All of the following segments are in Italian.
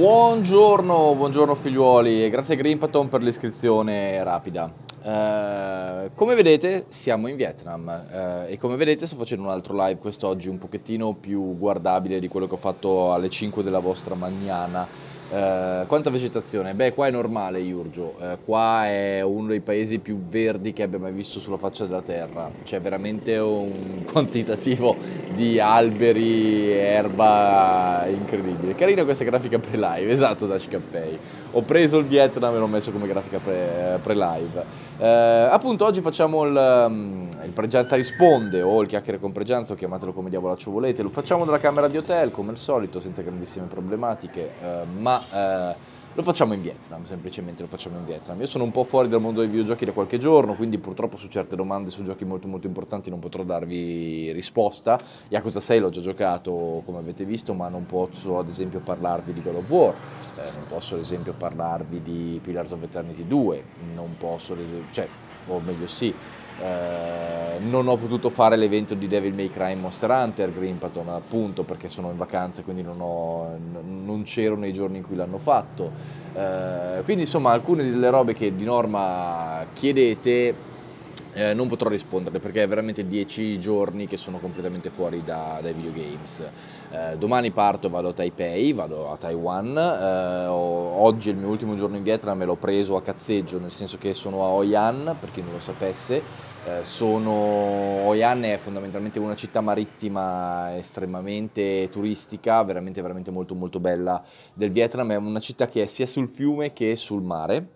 Buongiorno, buongiorno figliuoli e grazie a Grimpaton per l'iscrizione rapida. Eh, come vedete siamo in Vietnam eh, e come vedete sto facendo un altro live quest'oggi un pochettino più guardabile di quello che ho fatto alle 5 della vostra magnana. Eh, quanta vegetazione? Beh qua è normale Iurgio, eh, qua è uno dei paesi più verdi che abbia mai visto sulla faccia della terra, c'è veramente un quantitativo di alberi, erba incredibile. Carina questa grafica pre-live, esatto Dash Cappei. Ho preso il Vietnam e l'ho messo come grafica pre-live. Eh, appunto oggi facciamo il, mm, il Pregianza risponde o il chiacchiere con Pregianza, chiamatelo come diavolaccio volete. Lo facciamo dalla camera di hotel come al solito, senza grandissime problematiche, eh, ma... Eh, lo facciamo in Vietnam, semplicemente lo facciamo in Vietnam. Io sono un po' fuori dal mondo dei videogiochi da qualche giorno, quindi purtroppo su certe domande su giochi molto molto importanti non potrò darvi risposta. Yakuza 6 l'ho già giocato, come avete visto, ma non posso ad esempio parlarvi di God of War, eh, non posso ad esempio parlarvi di Pillars of Eternity 2, non posso, ad esempio... cioè, o meglio sì, eh, non ho potuto fare l'evento di Devil May Cry Monster Hunter Grimpaton appunto perché sono in vacanza quindi non, ho, non c'ero nei giorni in cui l'hanno fatto eh, quindi insomma alcune delle robe che di norma chiedete eh, non potrò rispondere perché è veramente dieci giorni che sono completamente fuori da, dai videogames. Eh, domani parto, e vado a Taipei, vado a Taiwan. Eh, ho, oggi è il mio ultimo giorno in Vietnam me l'ho preso a cazzeggio, nel senso che sono a Hoi An, per chi non lo sapesse eh, sono, Oianne è fondamentalmente una città marittima estremamente turistica, veramente, veramente molto molto bella del Vietnam, è una città che è sia sul fiume che sul mare,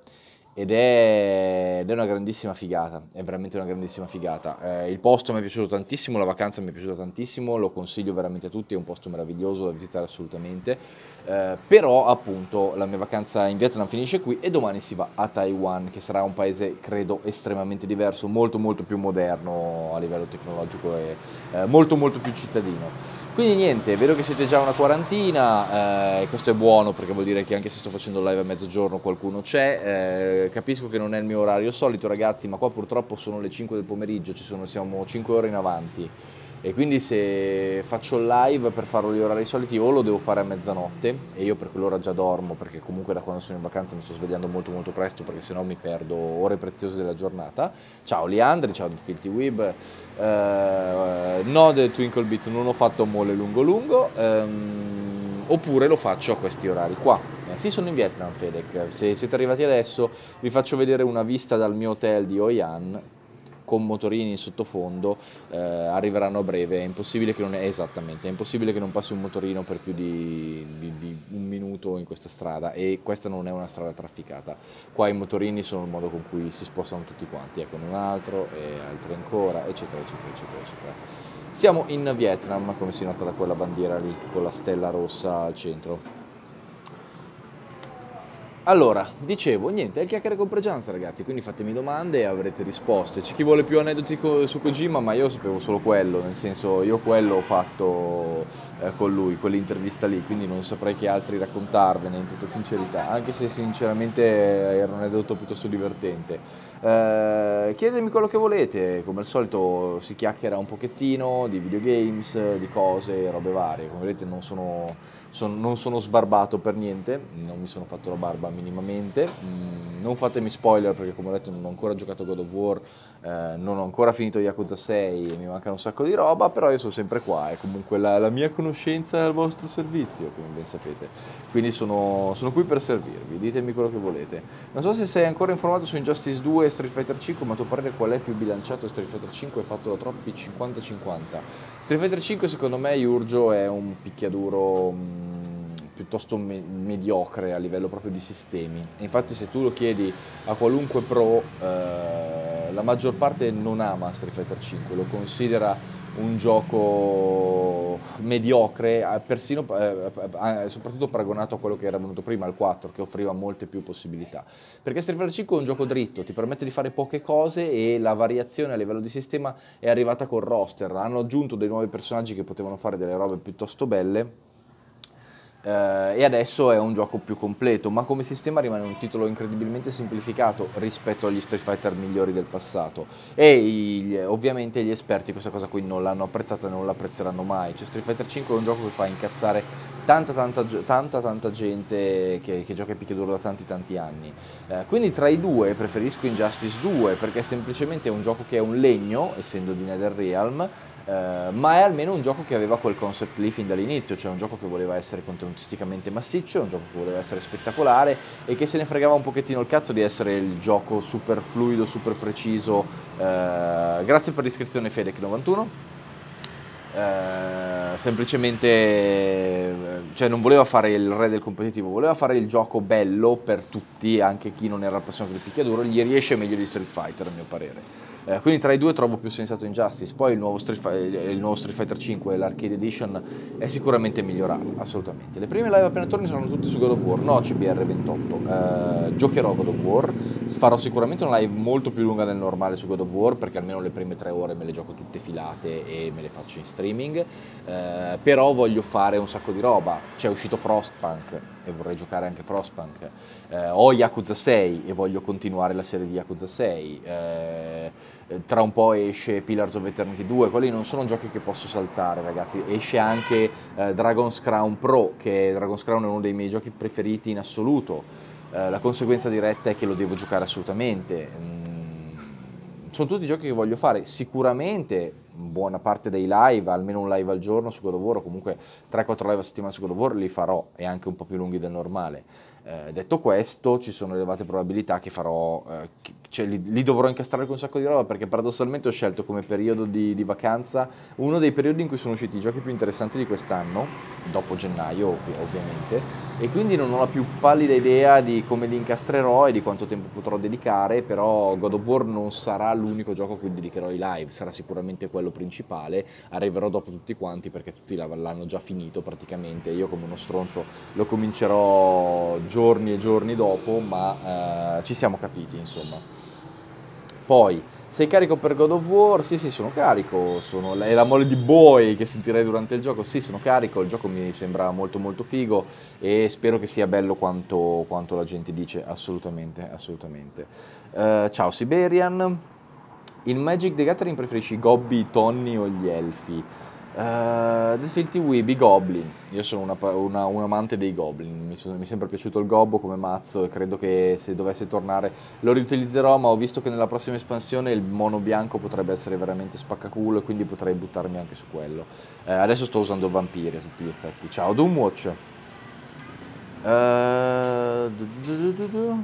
ed è, ed è, una grandissima figata, è veramente una grandissima figata. Eh, il posto mi è piaciuto tantissimo, la vacanza mi è piaciuta tantissimo, lo consiglio veramente a tutti, è un posto meraviglioso da visitare assolutamente, eh, però appunto la mia vacanza in Vietnam finisce qui e domani si va a Taiwan, che sarà un paese credo estremamente diverso, molto molto più moderno a livello tecnologico e eh, molto molto più cittadino. Quindi niente, vedo che siete già una quarantina, eh, questo è buono perché vuol dire che anche se sto facendo live a mezzogiorno qualcuno c'è, eh, capisco che non è il mio orario solito ragazzi, ma qua purtroppo sono le 5 del pomeriggio, ci sono, siamo 5 ore in avanti e quindi se faccio il live per farlo gli orari soliti o lo devo fare a mezzanotte e io per quell'ora già dormo perché comunque da quando sono in vacanza mi sto svegliando molto molto presto perché sennò mi perdo ore preziose della giornata ciao Liandri, ciao Filthy Weeb eh, no The Twinkle Beat non ho fatto mole lungo lungo ehm, oppure lo faccio a questi orari qua eh, sì sono in Vietnam Fedec se siete arrivati adesso vi faccio vedere una vista dal mio hotel di Hoi An con motorini in sottofondo eh, arriveranno a breve, è impossibile che non è esattamente, è impossibile che non passi un motorino per più di, di, di un minuto in questa strada e questa non è una strada trafficata. Qua i motorini sono il modo con cui si spostano tutti quanti, ecco un altro e altri ancora, eccetera, eccetera, eccetera, eccetera. Siamo in Vietnam, come si nota da quella bandiera lì, con la stella rossa al centro. Allora, dicevo, niente, è il chiacchiere con Pregianza ragazzi, quindi fatemi domande e avrete risposte. C'è chi vuole più aneddoti co- su Kojima, ma io sapevo solo quello, nel senso io quello ho fatto eh, con lui, quell'intervista lì, quindi non saprei che altri raccontarvene in tutta sincerità, anche se sinceramente era un aneddoto piuttosto divertente. Eh, chiedetemi quello che volete, come al solito si chiacchiera un pochettino di videogames, di cose, robe varie, come vedete non sono sono, non sono sbarbato per niente, non mi sono fatto la barba minimamente. Mm, non fatemi spoiler perché come ho detto non ho ancora giocato God of War, eh, non ho ancora finito Yakuza 6 e mi mancano un sacco di roba, però io sono sempre qua e comunque la, la mia conoscenza è al vostro servizio, come ben sapete. Quindi sono, sono, qui per servirvi, ditemi quello che volete. Non so se sei ancora informato su Injustice 2 e Street Fighter 5, ma a tuo parere qual è più bilanciato Street Fighter 5 è fatto da troppi 50-50? Street Fighter 5 secondo me Iurgio è un picchiaduro mh, mm, piuttosto me- mediocre a livello proprio di sistemi. Infatti se tu lo chiedi a qualunque pro, eh, la maggior parte non ama Street Fighter 5, lo considera un gioco mediocre, eh, persino, eh, eh, eh, soprattutto paragonato a quello che era venuto prima, il 4, che offriva molte più possibilità. Perché Street Fighter 5 è un gioco dritto, ti permette di fare poche cose e la variazione a livello di sistema è arrivata col roster. Hanno aggiunto dei nuovi personaggi che potevano fare delle robe piuttosto belle eh, e adesso è un gioco più completo, ma come sistema rimane un titolo incredibilmente semplificato rispetto agli Street Fighter migliori del passato e gli, ovviamente gli esperti questa cosa qui non l'hanno apprezzata e non l'apprezzeranno mai, cioè Street Fighter 5 è un gioco che fa incazzare tanta tanta, tanta, tanta gente che, che gioca a picchiaduro da tanti tanti anni, eh, quindi tra i due preferisco Injustice 2 perché è semplicemente un gioco che è un legno, essendo di Netherrealm, Realm eh, ma è almeno un gioco che aveva quel concept lì fin dall'inizio, cioè un gioco che voleva essere contenutisticamente massiccio, un gioco che voleva essere spettacolare e che se ne fregava un pochettino il cazzo di essere il gioco super fluido, super preciso. Eh, grazie per l'iscrizione Fedec91. Eh, semplicemente eh, cioè non voleva fare il re del competitivo voleva fare il gioco bello per tutti anche chi non era appassionato di picchiaduro gli riesce meglio di Street Fighter a mio parere eh, quindi tra i due trovo più sensato Injustice. Poi il nuovo Street, Fighter, il nuovo Street Fighter 5, l'Arcade Edition, è sicuramente migliorato, assolutamente. Le prime live appena torni saranno tutte su God of War, no CBR28. Eh, giocherò God of War, farò sicuramente una live molto più lunga del normale su God of War, perché almeno le prime tre ore me le gioco tutte filate e me le faccio in streaming. Eh, però voglio fare un sacco di roba. C'è uscito Frostpunk e vorrei giocare anche Frostpunk. Eh, ho Yakuza 6 e voglio continuare la serie di Yakuza 6. Eh, eh, tra un po' esce Pillars of Eternity 2, quelli non sono giochi che posso saltare ragazzi, esce anche eh, Dragon's Crown Pro, che Dragon's Crown è uno dei miei giochi preferiti in assoluto, eh, la conseguenza diretta è che lo devo giocare assolutamente. Mm, sono tutti giochi che voglio fare, sicuramente buona parte dei live, almeno un live al giorno su God of War, comunque 3-4 live a settimana su God of War li farò, e anche un po' più lunghi del normale. Eh, detto questo, ci sono elevate probabilità che farò eh, cioè, li, li, dovrò incastrare con un sacco di roba perché paradossalmente ho scelto come periodo di, di, vacanza uno dei periodi in cui sono usciti i giochi più interessanti di quest'anno, dopo gennaio ovvi- ovviamente, e quindi non ho la più pallida idea di come li incastrerò e di quanto tempo potrò dedicare, però God of War non sarà l'unico gioco a cui dedicherò i live, sarà sicuramente quello principale, arriverò dopo tutti quanti perché tutti l'hanno già finito praticamente, io come uno stronzo lo comincerò giorni e giorni dopo, ma eh, ci siamo capiti insomma. Poi, sei carico per God of War? Sì, sì, sono carico. Sono, è la mole di boy che sentirei durante il gioco. Sì, sono carico. Il gioco mi sembra molto, molto figo. E spero che sia bello quanto, quanto la gente dice. Assolutamente, assolutamente. Uh, ciao, Siberian. In Magic the Gathering preferisci i gobbi, i tonni o gli elfi? Uh, Deathfield TV, Big Goblin. Io sono una, una, un amante dei Goblin. Mi, sono, mi, è sempre piaciuto il Gobbo come mazzo e credo che se dovesse tornare lo riutilizzerò. Ma ho visto che nella prossima espansione il mono bianco potrebbe essere veramente spaccaculo e quindi potrei buttarmi anche su quello. Uh, adesso sto usando Vampiri a tutti gli effetti. Ciao, Doomwatch. Uh, du du du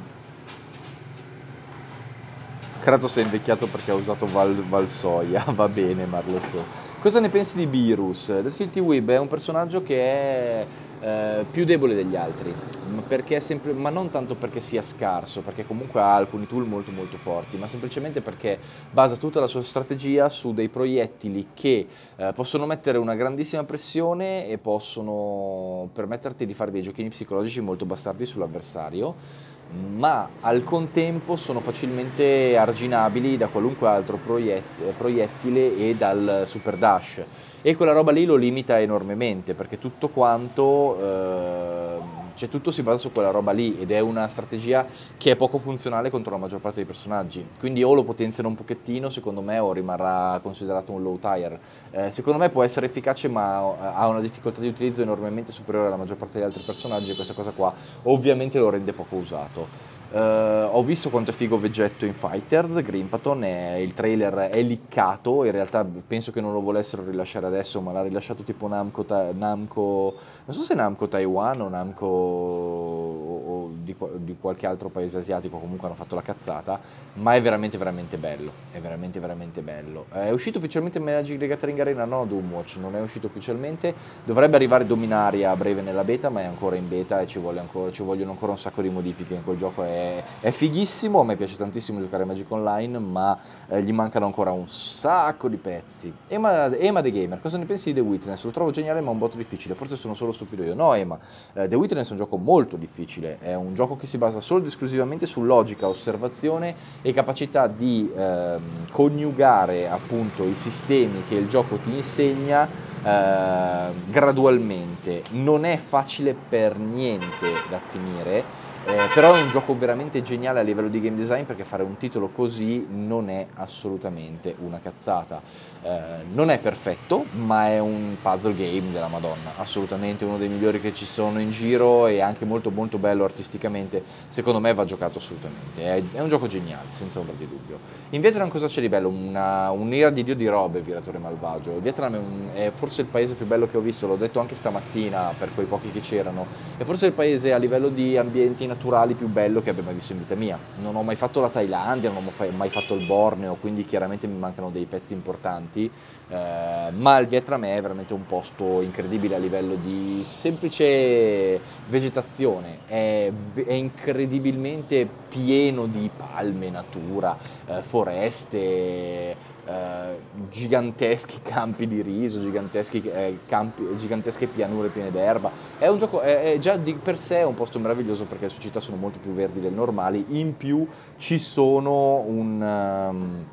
Kratos è invecchiato perché ha usato Val Valsoia. Va bene, Marlo Show. Cosa ne pensi di Beerus? Deadfield Web è un personaggio che è eh, più debole degli altri, sempre, ma non tanto perché sia scarso, perché comunque ha alcuni tool molto molto forti, ma semplicemente perché basa tutta la sua strategia su dei proiettili che eh, possono mettere una grandissima pressione e possono permetterti di fare dei giochini psicologici molto bastardi sull'avversario ma al contempo sono facilmente arginabili da qualunque altro proiettile e dal super dash e quella roba lì lo limita enormemente perché tutto quanto eh, cioè tutto si basa su quella roba lì ed è una strategia che è poco funzionale contro la maggior parte dei personaggi. Quindi o lo potenziano un pochettino, secondo me, o rimarrà considerato un low tire. Eh, secondo me può essere efficace ma eh, ha una difficoltà di utilizzo enormemente superiore alla maggior parte degli altri personaggi e questa cosa qua ovviamente lo rende poco usato. Uh, ho visto quanto è figo Vegetto in Fighters, Grimpaton, e il trailer è liccato, in realtà penso che non lo volessero rilasciare adesso, ma l'ha rilasciato tipo Namco, ta- Namco non so se Namco Taiwan o Namco o, o di, di, qualche altro paese asiatico, comunque hanno fatto la cazzata, ma è veramente veramente bello, è veramente veramente bello. È uscito ufficialmente Magic the Gathering Arena? No, Doomwatch, non è uscito ufficialmente, dovrebbe arrivare Dominaria a breve nella beta, ma è ancora in beta e ci, ancora, ci vogliono ancora un sacco di modifiche in quel gioco, è è, fighissimo, a me piace tantissimo giocare a Magic Online, ma eh, gli mancano ancora un sacco di pezzi. Ema, Ema The Gamer, cosa ne pensi di The Witness? Lo trovo geniale ma un botto difficile, forse sono solo stupido io. No Ema, eh, The Witness è un gioco molto difficile, è un gioco che si basa solo ed esclusivamente su logica, osservazione e capacità di eh, coniugare appunto i sistemi che il gioco ti insegna ehm, gradualmente. Non è facile per niente da finire eh, però è un gioco veramente geniale a livello di game design perché fare un titolo così non è assolutamente una cazzata. Eh, non è perfetto, ma è un puzzle game della Madonna, assolutamente uno dei migliori che ci sono in giro e anche molto molto bello artisticamente, secondo me va giocato assolutamente, è, è un gioco geniale, senza ombra di dubbio. In Vietnam cosa c'è di bello? Una, un'ira di Dio di robe, Viratore Malvagio. Il Vietnam è, un, è, forse il paese più bello che ho visto, l'ho detto anche stamattina per quei pochi che c'erano, è forse il paese a livello di ambienti naturali più bello che abbia mai visto in vita mia. Non ho mai fatto la Thailandia, non ho mai fatto il Borneo, quindi chiaramente mi mancano dei pezzi importanti avanti, eh, ma il Vietnam è veramente un posto incredibile a livello di semplice vegetazione, è, è incredibilmente pieno di palme, natura, eh, foreste, Uh, giganteschi campi di riso, giganteschi, eh, campi, gigantesche pianure piene d'erba. È un gioco, è, è già di per sé un posto meraviglioso perché le sue città sono molto più verdi del normale, in più ci sono un... Um,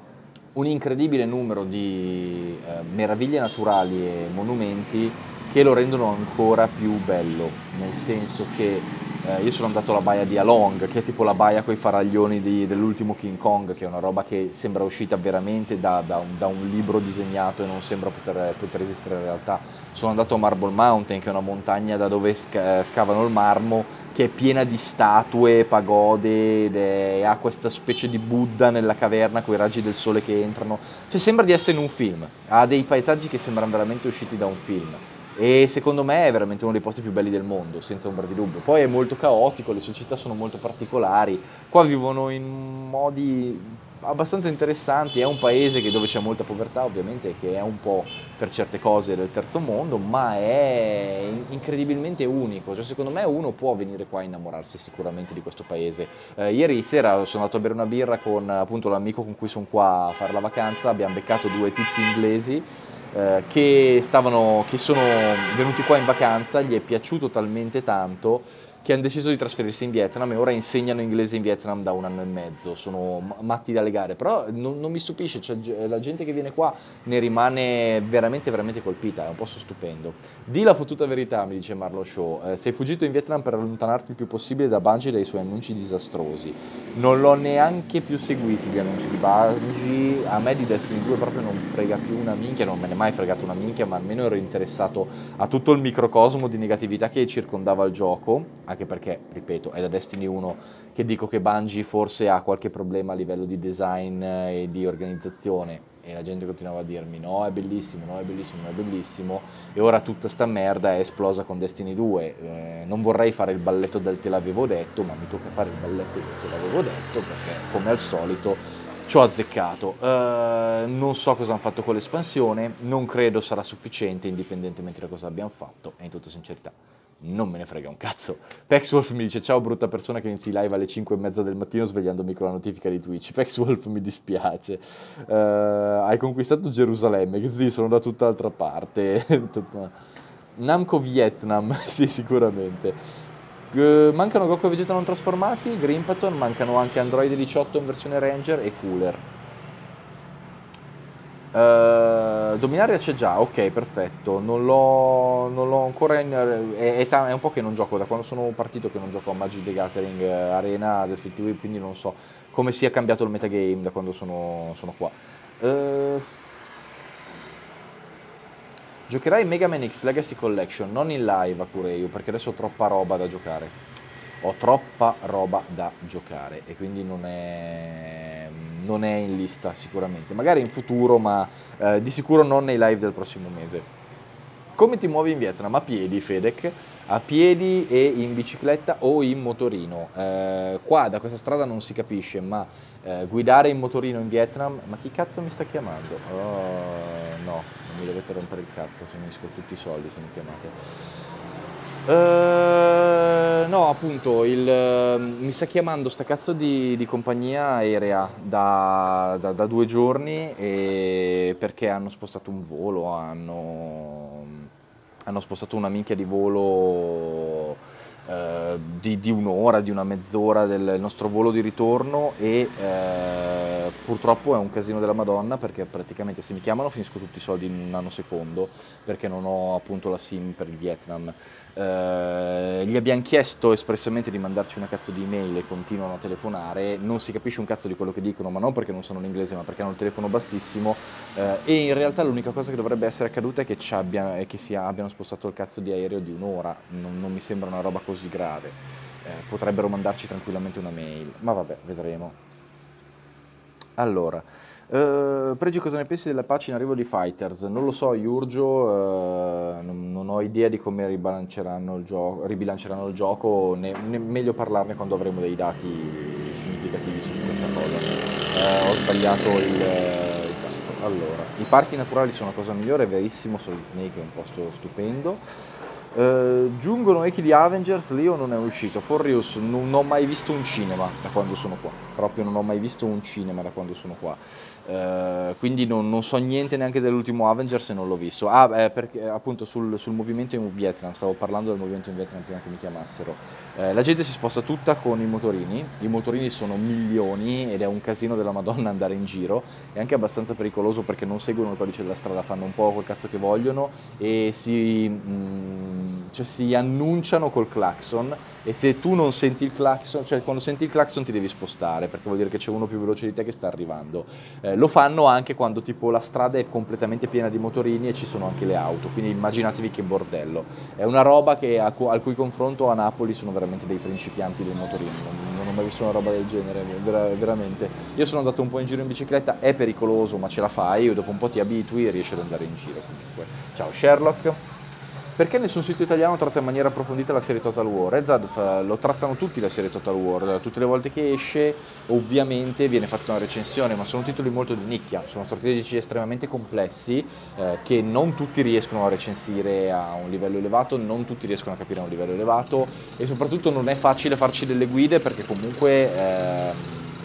un incredibile numero di eh, meraviglie naturali e monumenti che lo rendono ancora più bello, nel senso che eh, io sono andato alla baia di Along, che è tipo la baia con i faraglioni di, dell'ultimo King Kong, che è una roba che sembra uscita veramente da, da, un, da un, libro disegnato e non sembra poter, poter, esistere in realtà. Sono andato a Marble Mountain, che è una montagna da dove sc- eh, scavano il marmo che è piena di statue, pagode ed è, ha questa specie di Buddha nella caverna con i raggi del sole che entrano. Cioè sembra di essere in un film, ha dei paesaggi che sembrano veramente usciti da un film e secondo me è veramente uno dei posti più belli del mondo, senza ombra di dubbio. Poi è molto caotico, le sue città sono molto particolari, qua vivono in modi abbastanza interessanti, è un paese dove c'è molta povertà ovviamente, che è un po' per certe cose del terzo mondo, ma è incredibilmente unico, cioè, secondo me uno può venire qua a innamorarsi sicuramente di questo paese. Eh, ieri sera sono andato a bere una birra con appunto l'amico con cui sono qua a fare la vacanza, abbiamo beccato due tizi inglesi eh, che, stavano, che sono venuti qua in vacanza, gli è piaciuto talmente tanto che hanno deciso di trasferirsi in Vietnam e ora insegnano inglese in Vietnam da un anno e mezzo, sono matti dalle gare, però non, non mi stupisce, cioè, la gente che viene qua ne rimane veramente veramente colpita, è un posto stupendo. Di la fottuta verità, mi dice Marlo Show, eh, sei fuggito in Vietnam per allontanarti il più possibile da Bungie e dai suoi annunci disastrosi, non l'ho neanche più seguito gli annunci di Bungie, a me di Destiny 2 proprio non frega più una minchia, non me ne è mai fregato una minchia, ma almeno ero interessato a tutto il microcosmo di negatività che circondava il gioco, anche perché, ripeto, è da Destiny 1 che dico che Bungie forse ha qualche problema a livello di design eh, e di organizzazione e la gente continuava a dirmi no è bellissimo, no è bellissimo, no è bellissimo e ora tutta sta merda è esplosa con Destiny 2 eh, non vorrei fare il balletto del te l'avevo detto ma mi tocca fare il balletto del te l'avevo detto perché come al solito ci ho azzeccato uh, non so cosa hanno fatto con l'espansione non credo sarà sufficiente indipendentemente da cosa abbiamo fatto e in tutta sincerità non me ne frega un cazzo. Pexwolf mi dice ciao brutta persona che inizi live alle 5 e mezza del mattino svegliandomi con la notifica di Twitch. Pexwolf mi dispiace. Uh, hai conquistato Gerusalemme, che zii sono da tutt'altra parte. Namco Vietnam, sì sicuramente. Uh, mancano Goku e Vegeta non trasformati, Grimpaton, mancano anche Android 18 in versione Ranger e Cooler. Uh, eh, Dominaria c'è già, ok, perfetto. Non l'ho, non l'ho ancora in. È, è, è, un po' che non gioco, da quando sono partito che non gioco a Magic the Gathering eh, Arena del FTW, quindi non so come sia cambiato il metagame da quando sono, sono qua. Uh, giocherai Mega Man X Legacy Collection, non in live a Cureio, perché adesso ho troppa roba da giocare. Ho troppa roba da giocare e quindi non è non è in lista sicuramente, magari in futuro, ma eh, di sicuro non nei live del prossimo mese. Come ti muovi in Vietnam? A piedi, Fedec? a piedi e in bicicletta o in motorino. Eh, qua da questa strada non si capisce, ma eh, guidare in motorino in Vietnam, ma chi cazzo mi sta chiamando? Oh, no, non mi dovete rompere il cazzo, finisco tutti i soldi se mi chiamate. Eh, no, appunto, il, ehm, mi sta chiamando sta cazzo di, di compagnia aerea da, da, da due giorni perché hanno spostato un volo, hanno, hanno spostato una minchia di volo uh, di, di, un'ora, di una mezz'ora del nostro volo di ritorno e eh, purtroppo è un casino della Madonna perché praticamente se mi chiamano finisco tutti i soldi in un anno secondo perché non ho appunto la SIM per il Vietnam. Eh, gli abbiamo chiesto espressamente di mandarci una cazzo di email e continuano a telefonare, non si capisce un cazzo di quello che dicono, ma non perché non sono in inglese, ma perché hanno il telefono bassissimo eh, e in realtà l'unica cosa che dovrebbe essere accaduta è che, ci abbiano, è che si abbiano spostato il cazzo di aereo di un'ora, non, non mi sembra una roba così grave. Eh, potrebbero mandarci tranquillamente una mail, ma vabbè, vedremo. Allora, eh, Pregi, cosa ne pensi della pace in arrivo di Fighters? Non lo so, Iurgio, eh, non, non, ho idea di come ribilanceranno il gioco, ribilanceranno il gioco né, né meglio parlarne quando avremo dei dati significativi su questa cosa. Eh, ho sbagliato il... Eh, allora, i parchi naturali sono la cosa migliore, è verissimo, Solid Snake è un posto stupendo. Eh, giungono echi di Avengers lì o non è uscito? Forrius non ho mai visto un cinema da quando sono qua, proprio non ho mai visto un cinema da quando sono qua. Uh, quindi non, non, so niente neanche dell'ultimo Avengers e non l'ho visto. Ah, eh, perché appunto sul, sul movimento in Vietnam, stavo parlando del movimento in Vietnam prima che mi chiamassero. Eh, la gente si sposta tutta con i motorini, i motorini sono milioni ed è un casino della madonna andare in giro, è anche abbastanza pericoloso perché non seguono il codice della strada, fanno un po' quel cazzo che vogliono e si, mh, mm, cioè, si annunciano col clacson e se tu non senti il clacson, cioè quando senti il clacson ti devi spostare perché vuol dire che c'è uno più veloce di te che sta arrivando. Eh, lo fanno anche quando tipo la strada è completamente piena di motorini e ci sono anche le auto, quindi immaginatevi che bordello. È una roba che, al cui confronto a Napoli sono veramente veramente dei principianti dei motorini, non, ho mai visto una roba del genere, veramente. Io sono andato un po' in giro in bicicletta, è pericoloso ma ce la fai, dopo un po' ti abitui e riesci ad andare in giro comunque. Ciao Sherlock! Perché nessun sito italiano tratta in maniera approfondita la serie Total War? Ezad eh, lo trattano tutti la serie Total War, eh, tutte le volte che esce ovviamente viene fatta una recensione, ma sono titoli molto di nicchia, sono strategici estremamente complessi eh, che non tutti riescono a recensire a un livello elevato, non tutti riescono a capire a un livello elevato e soprattutto non è facile farci delle guide perché comunque eh,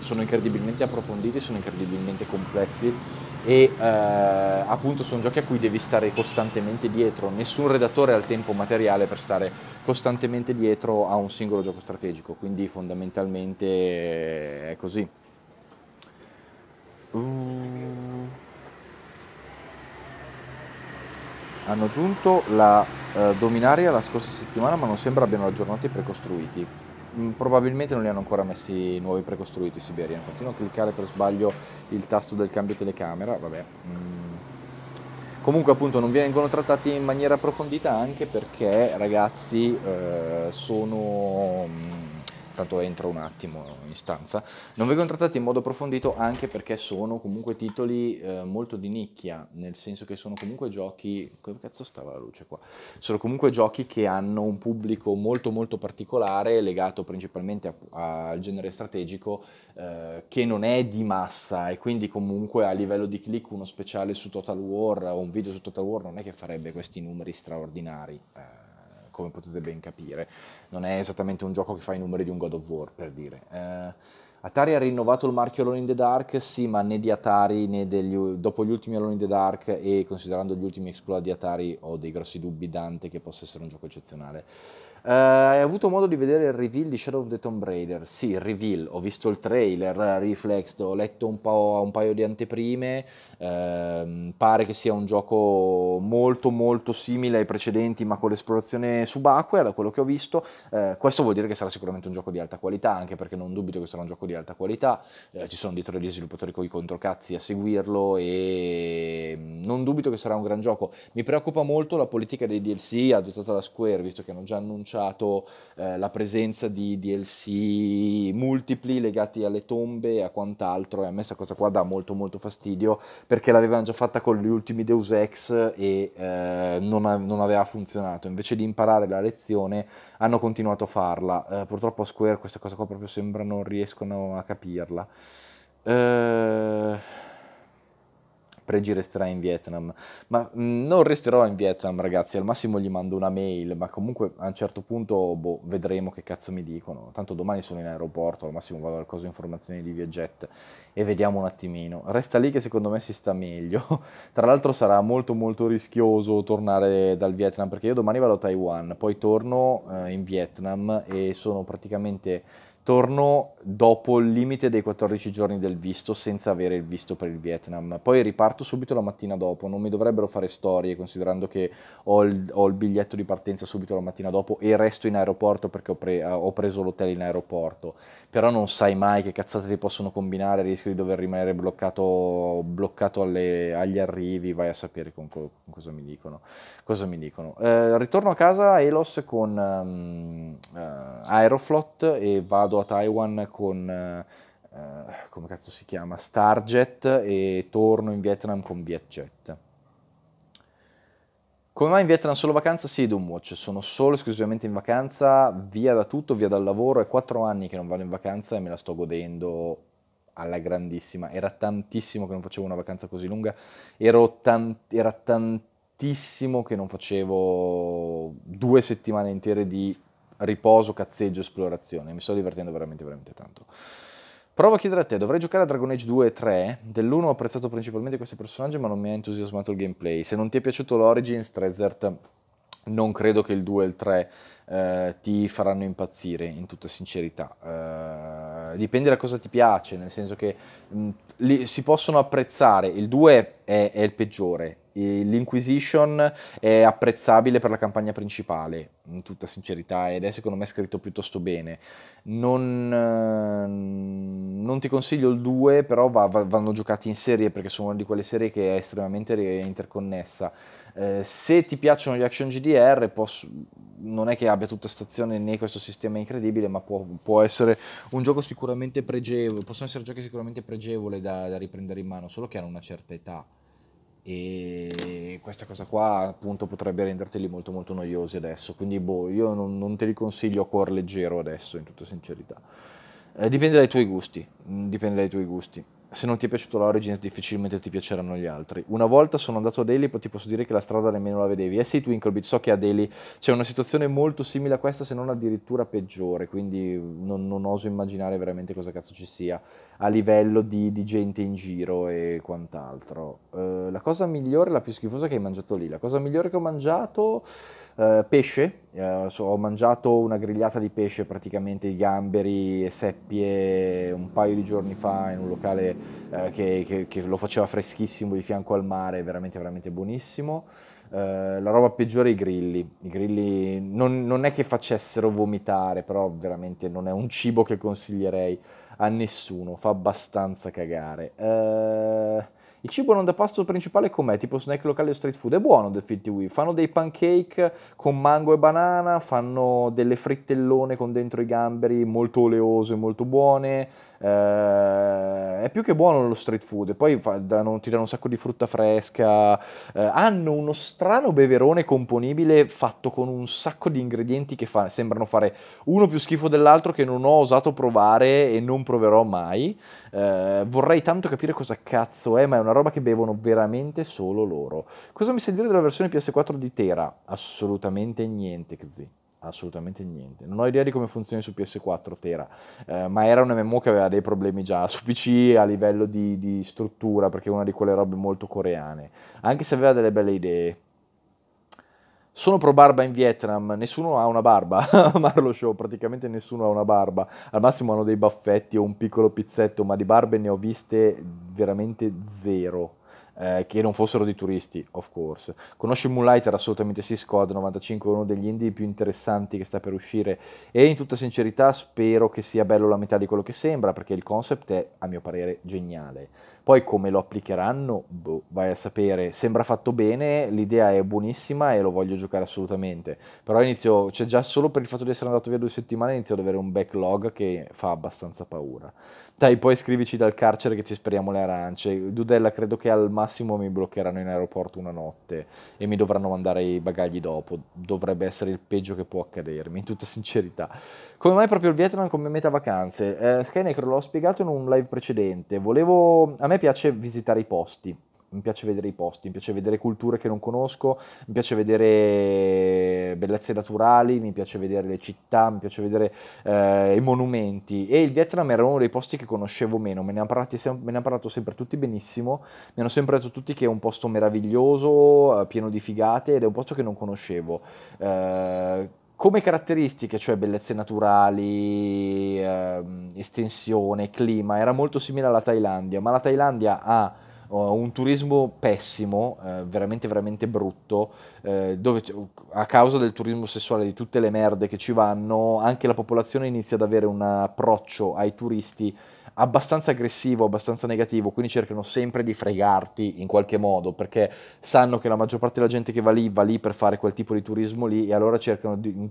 sono incredibilmente approfonditi, sono incredibilmente complessi e eh, appunto sono giochi a cui devi stare costantemente dietro, nessun redattore ha il tempo materiale per stare costantemente dietro a un singolo gioco strategico, quindi fondamentalmente eh, è così. Mm. Hanno aggiunto la eh, Dominaria la scorsa settimana ma non sembra abbiano aggiornato i precostruiti. Mm, probabilmente non li hanno ancora messi nuovi precostruiti Siberian. Continuo a cliccare per sbaglio il tasto del cambio telecamera, vabbè. Mm. Comunque appunto non vengono trattati in maniera approfondita anche perché ragazzi eh, sono mm, tanto entro un attimo in stanza, non vengono trattati in modo approfondito anche perché sono comunque titoli eh, molto di nicchia, nel senso che sono comunque giochi, come cazzo stava la luce qua? Sono comunque giochi che hanno un pubblico molto molto particolare, legato principalmente al genere strategico, eh, che non è di massa e quindi comunque a livello di click uno speciale su Total War o un video su Total War non è che farebbe questi numeri straordinari. Eh, come potete ben capire non è esattamente un gioco che fa i numeri di un God of War, per dire. Eh, Atari ha rinnovato il marchio Alone in the Dark, sì, ma né di Atari né degli, dopo gli ultimi Alone in the Dark e considerando gli ultimi exploit di Atari ho dei grossi dubbi Dante che possa essere un gioco eccezionale. Uh, hai avuto modo di vedere il reveal di Shadow of the Tomb Raider? Sì, il reveal, ho visto il trailer, Reflex, ho letto un, po', un paio di anteprime, uh, pare che sia un gioco molto molto simile ai precedenti ma con l'esplorazione subacquea da quello che ho visto, uh, questo vuol dire che sarà sicuramente un gioco di alta qualità, anche perché non dubito che sarà un gioco di alta qualità, eh, ci sono dietro gli sviluppatori con i controcazzi a seguirlo e mm, non dubito che sarà un gran gioco. Mi preoccupa molto la politica dei DLC adottata da Square, visto che hanno già annunciato annunciato eh, la presenza di DLC multipli legati alle tombe e a quant'altro e a me questa cosa qua dà molto molto fastidio perché l'avevano già fatta con gli ultimi Deus Ex e eh, non, a- non, aveva funzionato, invece di imparare la lezione hanno continuato a farla, eh, purtroppo a Square questa cosa qua proprio sembra non riescono a capirla. Eh... Pregi resterà in Vietnam, ma mm, non resterò in Vietnam ragazzi, al massimo gli mando una mail, ma comunque a un certo punto boh, vedremo che cazzo mi dicono, tanto domani sono in aeroporto, al massimo vado al coso informazioni di Viajet e vediamo un attimino, resta lì che secondo me si sta meglio, tra l'altro sarà molto molto rischioso tornare dal Vietnam perché io domani vado a Taiwan, poi torno eh, in Vietnam e sono praticamente torno dopo il limite dei 14 giorni del visto senza avere il visto per il Vietnam. Poi riparto subito la mattina dopo, non mi dovrebbero fare storie considerando che ho il, ho il biglietto di partenza subito la mattina dopo e resto in aeroporto perché ho, pre, ho, preso l'hotel in aeroporto. Però non sai mai che cazzate ti possono combinare, rischio di dover rimanere bloccato, bloccato alle, agli arrivi, vai a sapere con, con cosa mi dicono cosa mi dicono? Eh, ritorno a casa a Elos con um, uh, Aeroflot e vado a Taiwan con, uh, come cazzo si chiama, Starjet e torno in Vietnam con Vietjet. Come mai in Vietnam solo vacanza? Sì, Doomwatch, sono solo esclusivamente in vacanza, via da tutto, via dal lavoro, è quattro anni che non vado in vacanza e me la sto godendo alla grandissima. Era tantissimo che non facevo una vacanza così lunga, Ero tan- era tantissimo tantissimo che non facevo due settimane intere di riposo, cazzeggio, esplorazione. Mi sto divertendo veramente, veramente tanto. Provo a chiedere a te, dovrei giocare a Dragon Age 2 e 3? Dell'uno ho apprezzato principalmente questi personaggi, ma non mi ha entusiasmato il gameplay. Se non ti è piaciuto l'Origins, Trezzert, non credo che il 2 e il 3 eh, ti faranno impazzire, in tutta sincerità. Eh, dipende da cosa ti piace, nel senso che mh, li, si possono apprezzare, il 2 è, è il peggiore, l'Inquisition è apprezzabile per la campagna principale, in tutta sincerità, ed è secondo me scritto piuttosto bene. Non, non ti consiglio il 2, però va, va, vanno giocati in serie perché sono una di quelle serie che è estremamente interconnessa. Eh, se ti piacciono gli action GDR, posso, non è che abbia tutta stazione né questo sistema incredibile, ma può, può, essere un gioco sicuramente pregevole, possono essere giochi sicuramente pregevoli da, da riprendere in mano, solo che hanno una certa età e questa cosa qua appunto potrebbe renderteli molto molto noiosi adesso quindi boh io non, non te li consiglio a cuor leggero adesso in tutta sincerità eh, dipende dai tuoi gusti mm, dipende dai tuoi gusti se non ti è piaciuto l'Origins difficilmente ti piaceranno gli altri. Una volta sono andato a Delhi poi ti posso dire che la strada nemmeno la vedevi. Eh sì, Twinklebit, so che a Delhi c'è una situazione molto simile a questa, se non addirittura peggiore, quindi non, non oso immaginare veramente cosa cazzo ci sia a livello di, di gente in giro e quant'altro. Eh, la cosa migliore, la più schifosa che hai mangiato lì, la cosa migliore che ho mangiato eh, pesce, eh, so, ho mangiato una grigliata di pesce praticamente di gamberi e seppie un paio di giorni fa in un locale eh, che, che, che, lo faceva freschissimo di fianco al mare, veramente veramente buonissimo. Eh, la roba peggiore è i grilli, i grilli non, non è che facessero vomitare, però veramente non è un cibo che consiglierei a nessuno, fa abbastanza cagare. Eh, il cibo non da pasto principale com'è? Tipo snack locale o street food? È buono The Filthy Wee. Fanno dei pancake con mango e banana, fanno delle frittellone con dentro i gamberi molto oleose, e molto buone. Eh, è più che buono lo street food. E poi fa, danno, tirano un sacco di frutta fresca. Eh, hanno uno strano beverone componibile fatto con un sacco di ingredienti che fa, sembrano fare uno più schifo dell'altro che non ho osato provare e non proverò mai. Eh, vorrei tanto capire cosa cazzo è, ma è una roba che bevono veramente solo loro. Cosa mi sa dire della versione PS4 di Tera? Assolutamente niente, Kzi assolutamente niente. Non ho idea di come funzioni su PS4 Tera, eh, ma era un MMO che aveva dei problemi già su PC a livello di, di struttura, perché è una di quelle robe molto coreane, anche se aveva delle belle idee sono pro barba in Vietnam, nessuno ha una barba, Marlo Show, praticamente nessuno ha una barba, al massimo hanno dei baffetti o un piccolo pizzetto, ma di barbe ne ho viste veramente zero eh, che non fossero di turisti, of course. Conosce Moonlighter? Assolutamente sì, Squad 95 è uno degli indie più interessanti che sta per uscire e in tutta sincerità spero che sia bello la metà di quello che sembra perché il concept è a mio parere geniale. Poi come lo applicheranno, boh, vai a sapere, sembra fatto bene, l'idea è buonissima e lo voglio giocare assolutamente, però inizio, cioè già solo per il fatto di essere andato via due settimane inizio ad avere un backlog che fa abbastanza paura. Dai, poi scrivici dal carcere che ti speriamo le arance. Dudella, credo che al massimo mi bloccheranno in aeroporto una notte e mi dovranno mandare i bagagli dopo. Dovrebbe essere il peggio che può accadermi, in tutta sincerità. Come mai proprio il Vietnam come meta vacanze? Eh, Skynecro l'ho spiegato in un live precedente. Volevo... A me piace visitare i posti mi piace vedere i posti, mi piace vedere culture che non conosco, mi piace vedere bellezze naturali, mi piace vedere le città, mi piace vedere eh, i monumenti e il Vietnam era uno dei posti che conoscevo meno, me ne hanno parlato, me parlato sempre tutti benissimo, mi hanno sempre detto tutti che è un posto meraviglioso, eh, pieno di figate ed è un posto che non conoscevo. Eh, come caratteristiche, cioè bellezze naturali, eh, estensione, clima, era molto simile alla Thailandia, ma la Thailandia ha un turismo pessimo, eh, veramente veramente brutto, eh, dove a causa del turismo sessuale di tutte le merde che ci vanno, anche la popolazione inizia ad avere un approccio ai turisti abbastanza aggressivo, abbastanza negativo, quindi cercano sempre di fregarti in qualche modo, perché sanno che la maggior parte della gente che va lì va lì per fare quel tipo di turismo lì e allora cercano, di, in,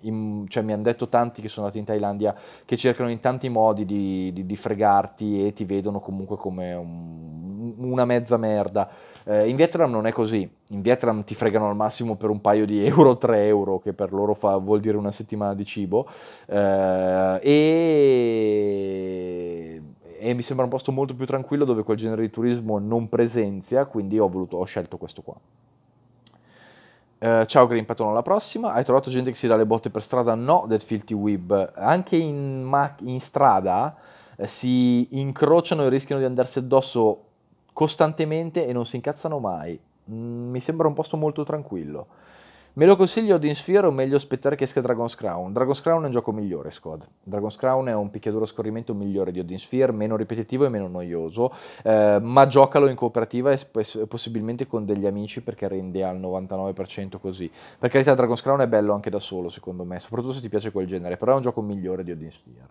in, cioè mi hanno detto tanti che sono andati in Thailandia, che cercano in tanti modi di, di, di fregarti e ti vedono comunque come un, una mezza merda. Eh, in Vietnam non è così, in Vietnam ti fregano al massimo per un paio di euro, 3 euro, che per loro fa, vuol dire una settimana di cibo, eh, e e mi sembra un posto molto più tranquillo dove quel genere di turismo non presenzia, quindi ho, voluto, ho scelto questo qua. Uh, ciao Green Patton, alla prossima. Hai trovato gente che si dà le botte per strada? No, Dead Filthy web. Anche in, ma- in strada eh, si incrociano e rischiano di andarsi addosso costantemente e non si incazzano mai. Mm, mi sembra un posto molto tranquillo. Me lo consiglio Odin Sphere o meglio aspettare che esca Dragon's Crown? Dragon's Crown è un gioco migliore, Squad. Dragon's Crown è un picchiaduro a scorrimento migliore di Odin Sphere, meno ripetitivo e meno noioso, eh, ma giocalo in cooperativa e possibilmente con degli amici perché rende al 99% così. Per carità, Dragon's Crown è bello anche da solo, secondo me, soprattutto se ti piace quel genere, però è un gioco migliore di Odin Sphere.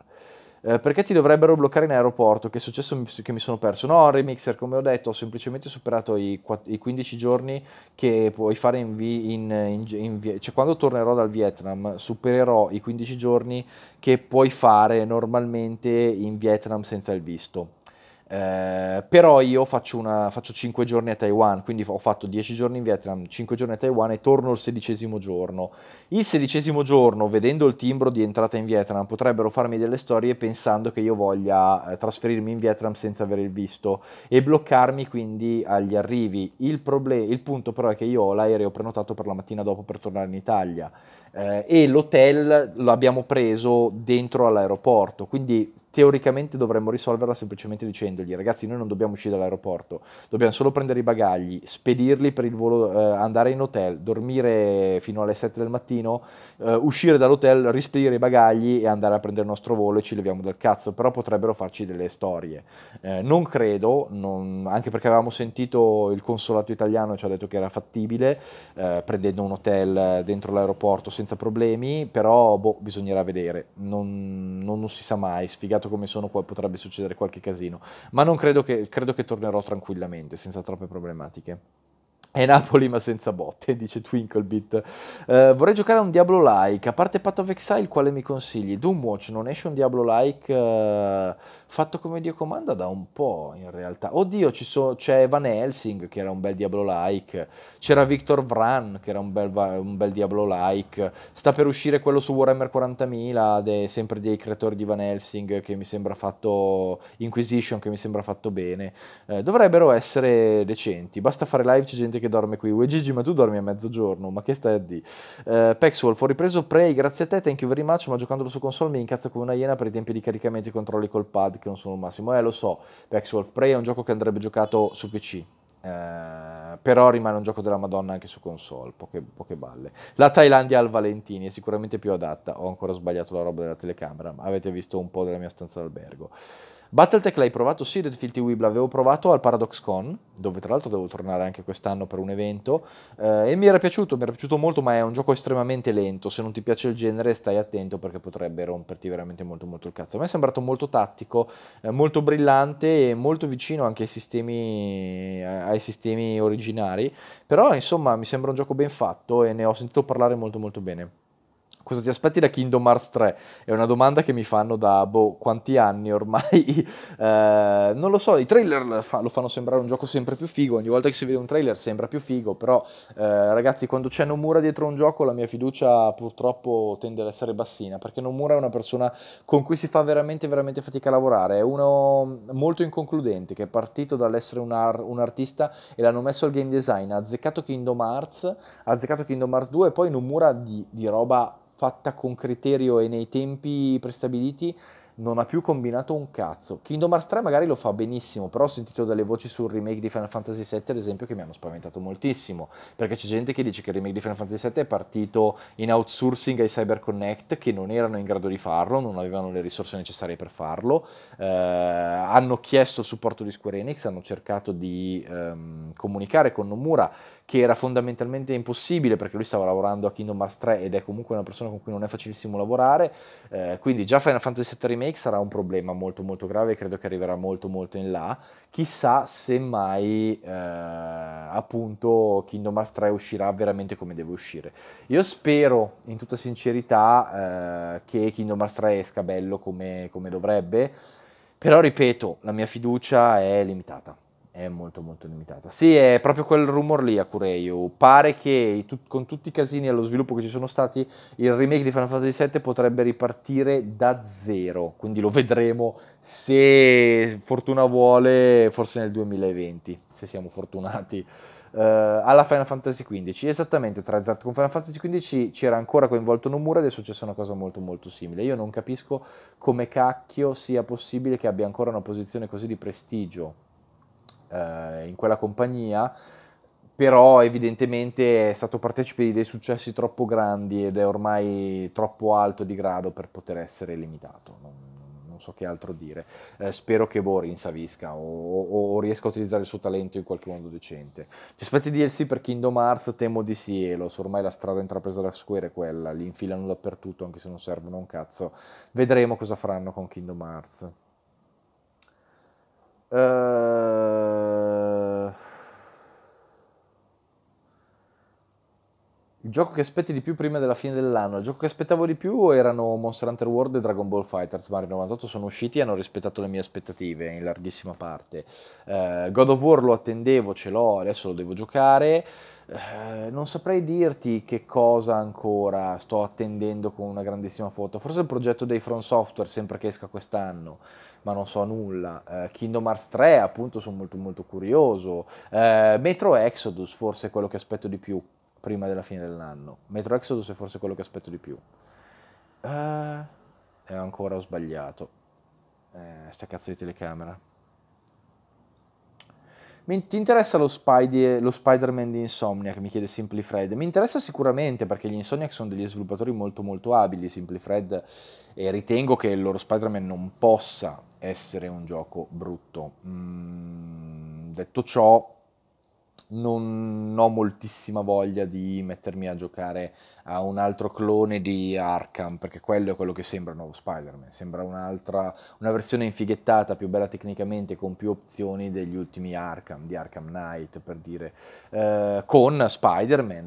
Eh, perché ti dovrebbero bloccare in aeroporto? Che è successo che mi sono perso? No, Remixer, come ho detto, ho semplicemente superato i, 15 giorni che puoi fare in, vi, in, in, in vi- cioè quando tornerò dal Vietnam supererò i 15 giorni che puoi fare normalmente in Vietnam senza il visto eh, però io faccio, una, faccio, 5 giorni a Taiwan, quindi ho fatto 10 giorni in Vietnam, 5 giorni a Taiwan e torno il sedicesimo giorno. Il sedicesimo giorno, vedendo il timbro di entrata in Vietnam, potrebbero farmi delle storie pensando che io voglia eh, trasferirmi in Vietnam senza avere il visto e bloccarmi quindi agli arrivi. Il, proble- il punto però è che io ho l'aereo prenotato per la mattina dopo per tornare in Italia eh, e l'hotel lo abbiamo preso dentro all'aeroporto, quindi teoricamente dovremmo risolverla semplicemente dicendogli ragazzi noi non dobbiamo uscire dall'aeroporto, dobbiamo solo prendere i bagagli, spedirli per il volo, eh, andare in hotel, dormire fino alle 7 del mattino, eh, uscire dall'hotel, rispedire i bagagli e andare a prendere il nostro volo e ci leviamo del cazzo, però potrebbero farci delle storie. Eh, non credo, non, anche perché avevamo sentito il consolato italiano ci ha detto che era fattibile, eh, prendendo un hotel eh, dentro l'aeroporto senza problemi, però boh, bisognerà vedere, non, non, non si sa mai, sfigato come sono qua potrebbe succedere qualche casino, ma non credo che, credo che tornerò tranquillamente, senza troppe problematiche. È Napoli ma senza botte, dice Twinklebeat. Eh, vorrei giocare a un Diablo-like, a parte Path of Exile, quale mi consigli? Doomwatch, non esce un Diablo-like... Eh fatto come Dio comanda da un po' in realtà. Oddio, so, c'è Van Helsing che era un bel Diablo-like, c'era Victor Vran che era un bel, un bel, Diablo-like, sta per uscire quello su Warhammer 40.000, de, sempre dei creatori di Van Helsing che mi sembra fatto, Inquisition che mi sembra fatto bene. Eh, dovrebbero essere decenti, basta fare live, c'è gente che dorme qui. Uè Gigi, ma tu dormi a mezzogiorno, ma che stai a D? Eh, Pexwolf, ho ripreso Prey, grazie a te, thank you very much, ma giocandolo su console mi incazzo come una iena per i tempi di caricamento e controlli col pad che non sono il massimo, eh lo so, perché Wolf Prey è un gioco che andrebbe giocato su PC, eh, però rimane un gioco della Madonna anche su console, poche, poche, balle. La Thailandia al Valentini è sicuramente più adatta, ho ancora sbagliato la roba della telecamera, avete visto un po' della mia stanza d'albergo. Battletech l'hai provato? Sì, Dead Deadfield Weeb l'avevo provato al Paradox Con, dove tra l'altro devo tornare anche quest'anno per un evento, eh, e mi era piaciuto, mi era piaciuto molto, ma è un gioco estremamente lento, se non ti piace il genere stai attento perché potrebbe romperti veramente molto molto il cazzo. A me è sembrato molto tattico, eh, molto brillante e molto vicino anche ai sistemi, eh, ai sistemi originari, però insomma mi sembra un gioco ben fatto e ne ho sentito parlare molto molto bene cosa ti aspetti da Kingdom Hearts 3? È una domanda che mi fanno da boh, quanti anni ormai? eh, non lo so, i trailer lo fanno sembrare un gioco sempre più figo, ogni volta che si vede un trailer sembra più figo, però eh, ragazzi quando c'è Nomura dietro un gioco la mia fiducia purtroppo tende ad essere bassina, perché Nomura è una persona con cui si fa veramente veramente fatica a lavorare, è uno molto inconcludente che è partito dall'essere un, ar- un artista e l'hanno messo al game design, ha azzeccato Kingdom Hearts, ha azzeccato Kingdom Hearts 2 e poi Nomura di, di roba fatta con criterio e nei tempi prestabiliti non ha più combinato un cazzo. Kingdom Hearts 3 magari lo fa benissimo, però ho sentito delle voci sul remake di Final Fantasy VII, ad esempio, che mi hanno spaventato moltissimo, perché c'è gente che dice che il remake di Final Fantasy VII è partito in outsourcing ai Cyber Connect, che non erano in grado di farlo, non avevano le risorse necessarie per farlo, eh, hanno chiesto il supporto di Square Enix, hanno cercato di ehm, comunicare con Nomura, che era fondamentalmente impossibile perché lui stava lavorando a Kingdom Hearts 3 ed è comunque una persona con cui non è facilissimo lavorare, eh, quindi già Final Fantasy VII Remake sarà un problema molto molto grave, credo che arriverà molto molto in là, chissà se mai eh, appunto Kingdom Hearts 3 uscirà veramente come deve uscire. Io spero in tutta sincerità eh, che Kingdom Hearts 3 esca bello come, come dovrebbe, però ripeto, la mia fiducia è limitata è molto molto limitata. Sì, è proprio quel rumor lì a Cureio. Pare che tu, con tutti i casini allo sviluppo che ci sono stati, il remake di Final Fantasy VII potrebbe ripartire da zero. Quindi lo vedremo se fortuna vuole, forse nel 2020, se siamo fortunati. Uh, alla Final Fantasy XV, esattamente tra l'altro con Final Fantasy XV c'era ancora coinvolto Nomura ed è successa una cosa molto molto simile. Io non capisco come cacchio sia possibile che abbia ancora una posizione così di prestigio eh, in quella compagnia, però evidentemente è stato partecipe di dei successi troppo grandi ed è ormai troppo alto di grado per poter essere limitato. Non, non so che altro dire. Eh, spero che boh, rinsavisca o, o, o, riesca a utilizzare il suo talento in qualche modo decente. Ci aspetti di DLC per Kingdom Hearts? Temo di sì, e lo so, Ormai la strada intrapresa da Square è quella, li infilano dappertutto anche se non servono un cazzo. Vedremo cosa faranno con Kingdom Hearts. Uh... Il gioco che aspetti di più prima della fine dell'anno? Il gioco che aspettavo di più erano Monster Hunter World e Dragon Ball Fighters Mario 98 sono usciti e hanno rispettato le mie aspettative in larghissima parte. Uh, God of War lo attendevo, ce l'ho, adesso lo devo giocare. Uh, non saprei dirti che cosa ancora sto attendendo con una grandissima foto. Forse il progetto dei From Software, sempre che esca quest'anno, ma non so nulla. Eh, Kingdom Hearts 3, appunto, sono molto molto curioso. Eh, Metro Exodus, forse è quello che aspetto di più prima della fine dell'anno. Metro Exodus è forse quello che aspetto di più. Eh, eh ancora ho sbagliato. Eh, sta cazzo di telecamera. Mi, ti interessa lo, Spidey, lo Spider-Man di Insomniac? Mi chiede Simplifred. Mi interessa sicuramente perché gli Insomniac sono degli sviluppatori molto molto abili, Simplifred, e eh, ritengo che il loro Spider-Man non possa essere un gioco brutto. Mm, detto ciò, non ho moltissima voglia di mettermi a giocare a un altro clone di Arkham, perché quello è quello che sembra nuovo Spider-Man, sembra un'altra, una versione infighettata, più bella tecnicamente, con più opzioni degli ultimi Arkham, di Arkham Knight per dire, eh, con Spider-Man,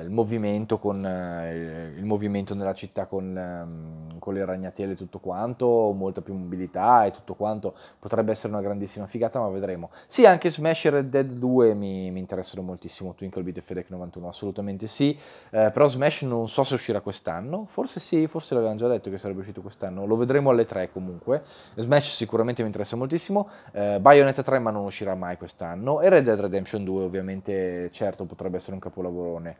il, il, movimento con, eh, il, movimento nella città con, ehm, con le ragnatele e tutto quanto, molta più mobilità e tutto quanto, potrebbe essere una grandissima figata, ma vedremo. Sì, anche Smash e Red Dead 2 mi, mi interessano moltissimo, Twinkle Beat e Fedec 91 assolutamente sì, eh, però Smash Smash non so se uscirà quest'anno, forse sì, forse l'avevano già detto che sarebbe uscito quest'anno, lo vedremo alle 3 comunque. Smash sicuramente mi interessa moltissimo, eh, Bayonetta 3 ma non uscirà mai quest'anno e Red Dead Redemption 2 ovviamente certo potrebbe essere un capolavorone.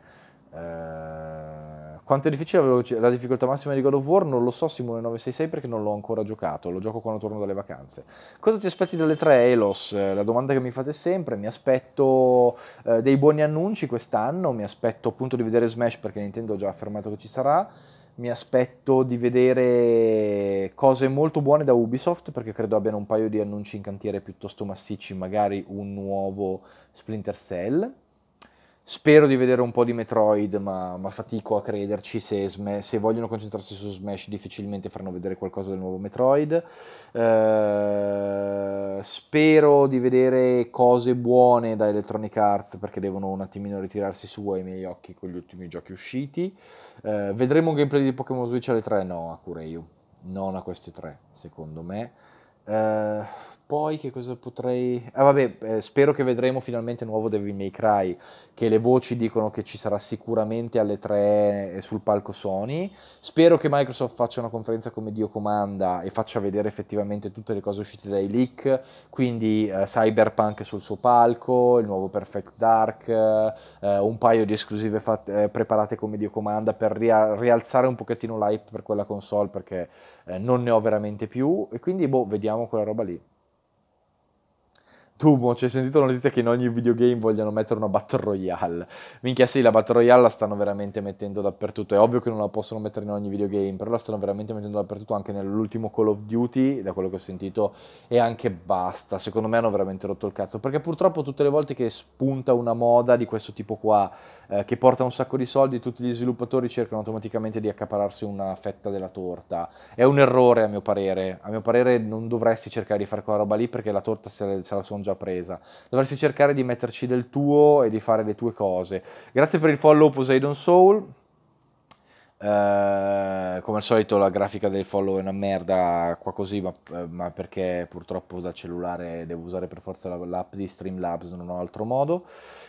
Eh, quanto è difficile La difficoltà massima di God of War non lo so, Simone 966 perché non l'ho ancora giocato, lo gioco quando torno dalle vacanze. Cosa ti aspetti dalle 3 Elos? Eh, la domanda che mi fate sempre, mi aspetto eh, dei buoni annunci quest'anno, mi aspetto appunto di vedere Smash perché Nintendo ha già affermato che ci sarà mi aspetto di vedere cose molto buone da Ubisoft perché credo abbiano un paio di annunci in cantiere piuttosto massicci, magari un nuovo Splinter Cell Spero di vedere un po' di Metroid, ma, ma fatico a crederci. Se, sm- se, vogliono concentrarsi su Smash, difficilmente faranno vedere qualcosa del nuovo Metroid. Eh, spero di vedere cose buone da Electronic Arts, perché devono un attimino ritirarsi su ai miei occhi con gli ultimi giochi usciti. Eh, vedremo un gameplay di Pokémon Switch alle 3? No, a Kureyu. Non a queste 3, secondo me. Eh, poi che cosa potrei... Ah vabbè, eh, spero che vedremo finalmente nuovo Devil May Cry, che le voci dicono che ci sarà sicuramente alle 3 eh, sul palco Sony. Spero che Microsoft faccia una conferenza come Dio comanda e faccia vedere effettivamente tutte le cose uscite dai leak, quindi eh, Cyberpunk sul suo palco, il nuovo Perfect Dark, eh, eh un paio di esclusive fatte, preparate come Dio comanda per ria- rialzare un pochettino l'hype per quella console perché non ne ho veramente più e quindi boh, vediamo quella roba lì. Tumo, ci hai sentito la notizia che in ogni videogame vogliono mettere una Battle Royale? Minchia sì, la Battle Royale la stanno veramente mettendo dappertutto, è ovvio che non la possono mettere in ogni videogame, però la stanno veramente mettendo dappertutto anche nell'ultimo Call of Duty, da quello che ho sentito, e anche basta, secondo me hanno veramente rotto il cazzo, perché purtroppo tutte le volte che spunta una moda di questo tipo qua, eh, che porta un sacco di soldi, tutti gli sviluppatori cercano automaticamente di accapararsi una fetta della torta, è un errore a mio parere, a mio parere non dovresti cercare di fare quella roba lì perché la torta se la sono già presa. Dovresti cercare di metterci del tuo e di fare le tue cose. Grazie per il follow Poseidon Soul. Uh, come al solito la grafica del follow è una merda qua così, ma, eh, ma perché purtroppo da cellulare devo usare per forza l'app di Streamlabs, non ho altro modo.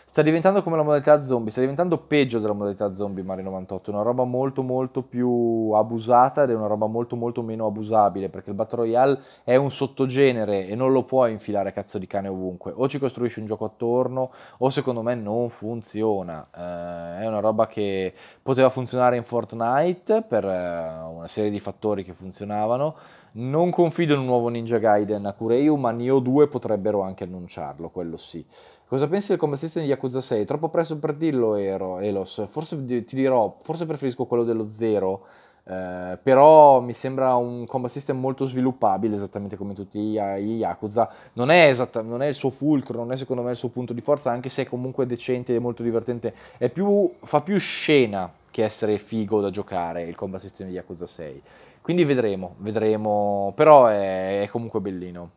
Sta diventando come la modalità zombie, sta diventando peggio della modalità zombie Mario 98, è una roba molto molto più abusata ed è una roba molto molto meno abusabile, perché il Battle Royale è un sottogenere e non lo puoi infilare cazzo di cane ovunque, o ci costruisci un gioco attorno o secondo me non funziona, eh, è una roba che poteva funzionare in Fortnite per eh, una serie di fattori che funzionavano, non confido in un nuovo Ninja Gaiden a Kureyu, ma Nioh 2 potrebbero anche annunciarlo, quello sì. Cosa pensi del combat system di Yakuza 6? Troppo presto per dirlo, Ero, Elos. Forse ti dirò, forse preferisco quello dello 0. Eh, però mi sembra un combat system molto sviluppabile, esattamente come tutti gli, Yakuza. Non è, esatta, non è il suo fulcro, non è secondo me il suo punto di forza, anche se è comunque decente e molto divertente. Più, fa più scena che essere figo da giocare il combat system di Yakuza 6. Quindi vedremo, vedremo. Però è, è comunque bellino.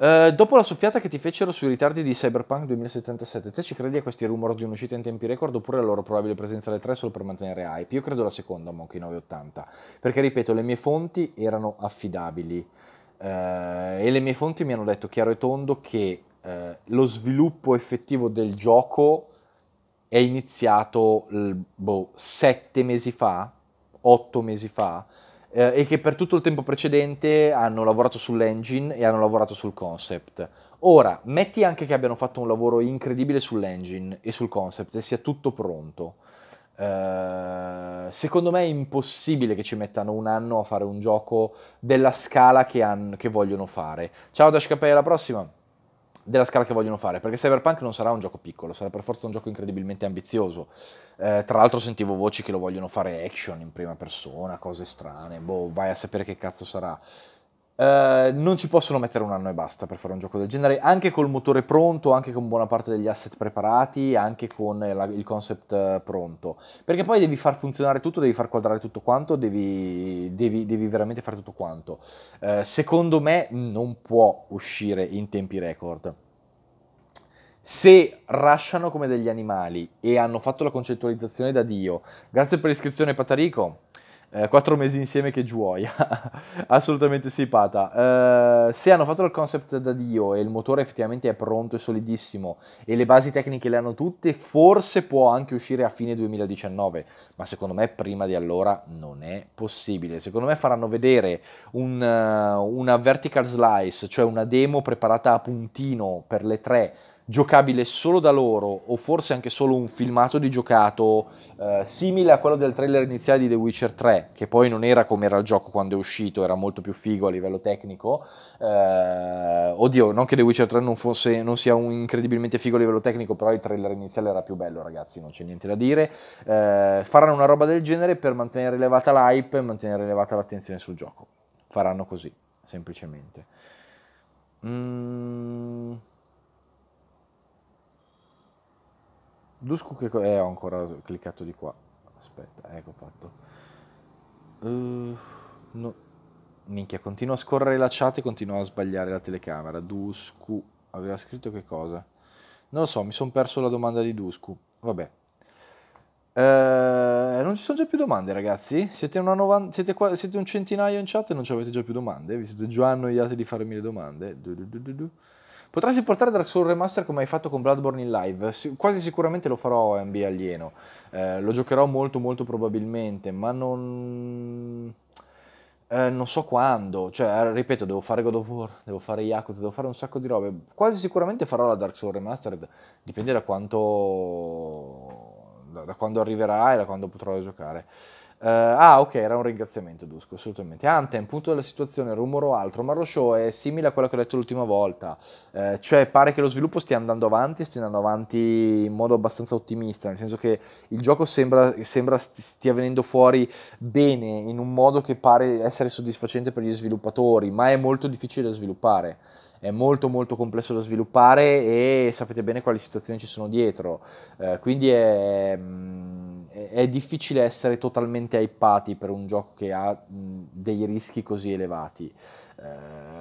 Eh, dopo la soffiata che ti fecero sui ritardi di Cyberpunk 2077, te ci credi a questi rumor di un'uscita in tempi record oppure alla loro probabile presenza alle 3 solo per mantenere hype? Io credo la seconda, Monkey 980, perché ripeto, le mie fonti erano affidabili uh, e le mie fonti mi hanno detto chiaro e tondo che uh, lo sviluppo effettivo del gioco è iniziato boh, 7 mesi fa, 8 mesi fa, eh, e che per tutto il tempo precedente hanno lavorato sull'engine e hanno lavorato sul concept. Ora, metti anche che abbiano fatto un lavoro incredibile sull'engine e sul concept e sia tutto pronto. Uh, secondo me è impossibile che ci mettano un anno a fare un gioco della scala che, han, che vogliono fare. Ciao Dash Capella, alla prossima! della scala che vogliono fare, perché Cyberpunk non sarà un gioco piccolo, sarà per forza un gioco incredibilmente ambizioso. Eh, tra l'altro sentivo voci che lo vogliono fare action in prima persona, cose strane, boh, vai a sapere che cazzo sarà. Eh, non ci possono mettere un anno e basta per fare un gioco del genere, anche col motore pronto, anche con buona parte degli asset preparati, anche con la, il concept eh, pronto. Perché poi devi far funzionare tutto, devi far quadrare tutto quanto, devi, devi, devi veramente fare tutto quanto. Uh, secondo me non può uscire in tempi record. Se rasciano come degli animali e hanno fatto la concettualizzazione da Dio, grazie per l'iscrizione Patarico eh, quattro mesi insieme che gioia, assolutamente sipata. Eh, se hanno fatto il concept da Dio e il motore effettivamente è pronto e solidissimo e le basi tecniche le hanno tutte, forse può anche uscire a fine 2019, ma secondo me prima di allora non è possibile. Secondo me faranno vedere un, eh, una vertical slice, cioè una demo preparata a puntino per le tre giocabile solo da loro o forse anche solo un filmato di giocato eh, simile a quello del trailer iniziale di The Witcher 3 che poi non era come era il gioco quando è uscito era molto più figo a livello tecnico eh, oddio non che The Witcher 3 non, fosse, non sia incredibilmente figo a livello tecnico però il trailer iniziale era più bello ragazzi non c'è niente da dire eh, faranno una roba del genere per mantenere elevata l'hype e mantenere elevata l'attenzione sul gioco faranno così semplicemente mm. Dusku che cosa... eh, ho ancora cliccato di qua. Aspetta, ecco fatto. Uh, no. Minchia, continua a scorrere la chat e continua a sbagliare la telecamera. Dusku aveva scritto che cosa? Non lo so, mi sono perso la domanda di Dusku. Vabbè. Uh, non ci sono già più domande, ragazzi. Siete, novan- siete, qua- siete, un centinaio in chat e non ci avete già più domande. Vi siete già annoiati di farmi le domande. Du, du, du, Potresti portare Dark Souls Remaster come hai fatto con Bloodborne in live? Si- quasi sicuramente lo farò MB alieno. Eh, lo giocherò molto molto probabilmente, ma non... Eh, non so quando, cioè eh, ripeto, devo fare God of War, devo fare Yakuza, devo fare un sacco di robe. Quasi sicuramente farò la Dark Souls Remastered, dipende da quanto da, quando arriverà e da quando potrò giocare. Uh, ah, ok, era un ringraziamento, Dusko, assolutamente. Antem, punto della situazione, rumore o altro, ma lo show è simile a quello che ho detto l'ultima volta, uh, cioè pare che lo sviluppo stia andando avanti stia andando avanti in modo abbastanza ottimista, nel senso che il gioco sembra, sembra stia venendo fuori bene, in un modo che pare essere soddisfacente per gli sviluppatori, ma è molto difficile da sviluppare è molto molto complesso da sviluppare e sapete bene quali situazioni ci sono dietro, eh, quindi è, mm, è, difficile essere totalmente hypati per un gioco che ha mm, dei rischi così elevati. Eh,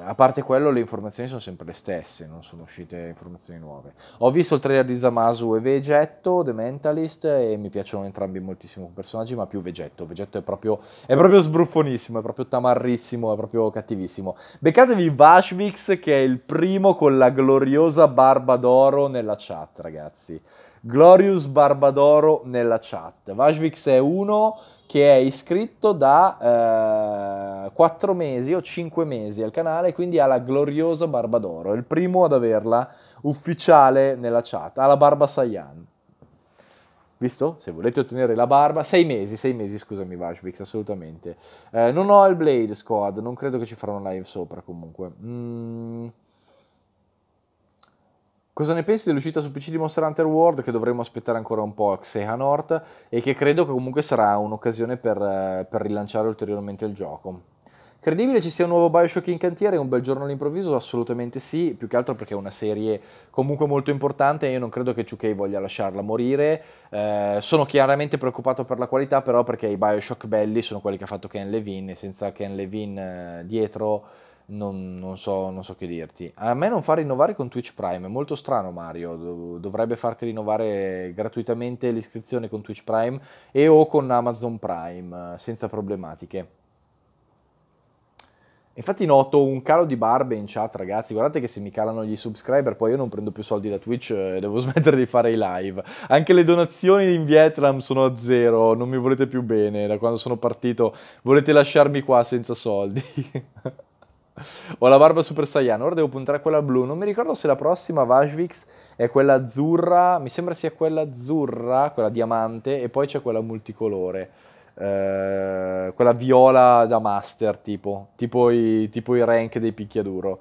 a parte quello le informazioni sono sempre le stesse, non sono uscite informazioni nuove. Ho visto il trailer di Zamasu e Vegetto, The Mentalist, e mi piacciono entrambi moltissimo come personaggi, ma più Vegetto. Vegetto è proprio, è proprio sbruffonissimo, è proprio tamarrissimo, è proprio cattivissimo. Beccatevi Vashvix che è il primo con la gloriosa barba d'oro nella chat, ragazzi. Glorious Barbadoro nella chat. Vashvix è uno che è iscritto da eh, 4 mesi o 5 mesi al canale, quindi ha la gloriosa barba d'oro, è il primo ad averla ufficiale nella chat, ha la barba Saiyan. Visto? Se volete ottenere la barba, 6 mesi, 6 mesi scusami Vashvix, assolutamente. Eh, non ho il Blade Squad, non credo che ci faranno live sopra comunque. Mmm... Cosa ne pensi dell'uscita su PC di Monster Hunter World che dovremmo aspettare ancora un po' a Xehanort e che credo che comunque sarà un'occasione per, eh, per, rilanciare ulteriormente il gioco? Credibile ci sia un nuovo Bioshock in cantiere un bel giorno all'improvviso? Assolutamente sì, più che altro perché è una serie comunque molto importante e io non credo che 2K voglia lasciarla morire. Eh, sono chiaramente preoccupato per la qualità però perché i Bioshock belli sono quelli che ha fatto Ken Levin e senza Ken Levin eh, dietro non, non, so, non, so, che dirti. A me non fa rinnovare con Twitch Prime, è molto strano Mario, dovrebbe farti rinnovare gratuitamente l'iscrizione con Twitch Prime e o con Amazon Prime, senza problematiche. Infatti noto un calo di barbe in chat ragazzi, guardate che se mi calano gli subscriber poi io non prendo più soldi da Twitch eh, e devo smettere di fare i live. Anche le donazioni in Vietnam sono a zero, non mi volete più bene da quando sono partito, volete lasciarmi qua senza soldi. Ho la barba super saiyan, ora devo puntare a quella blu. Non mi ricordo se la prossima Vajvix è quella azzurra, mi sembra sia quella azzurra, quella diamante, e poi c'è quella multicolore. Eh, quella viola da master tipo, tipo i, tipo i rank dei picchiaduro.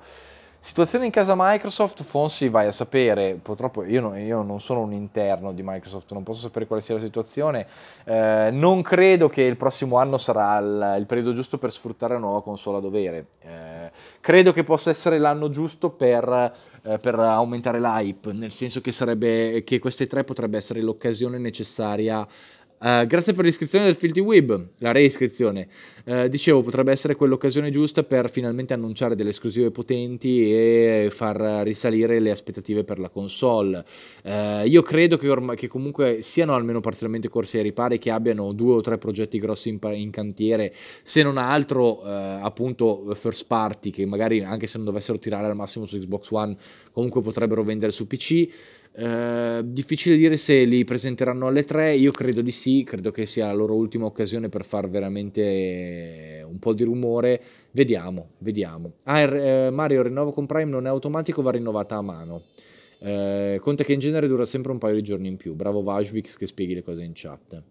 Situazione in casa Microsoft, Fonsi vai a sapere, purtroppo io, no, io, non sono un interno di Microsoft, non posso sapere quale sia la situazione, eh, non credo che il prossimo anno sarà il, il periodo giusto per sfruttare la nuova console a dovere, eh, credo che possa essere l'anno giusto per, eh, per aumentare l'hype, nel senso che, sarebbe, che queste tre potrebbe essere l'occasione necessaria Uh, grazie per l'iscrizione del Filthy Web, la reiscrizione. Uh, dicevo, potrebbe essere quell'occasione giusta per finalmente annunciare delle esclusive potenti e far risalire le aspettative per la console. Uh, io credo che, orm- che, comunque siano almeno parzialmente corsi ai ripari, che abbiano due o tre progetti grossi in, pa- in cantiere, se non altro appunto first party, che magari anche se non dovessero tirare al massimo su Xbox One, comunque potrebbero vendere su PC. Eh, difficile dire se li presenteranno alle 3, io credo di sì, credo che sia la loro ultima occasione per far veramente un po' di rumore. Vediamo, vediamo. Ah, eh, Mario, il rinnovo con Prime non è automatico, va rinnovata a mano. Eh, conta che in genere dura sempre un paio di giorni in più. Bravo Vajvix che spieghi le cose in chat.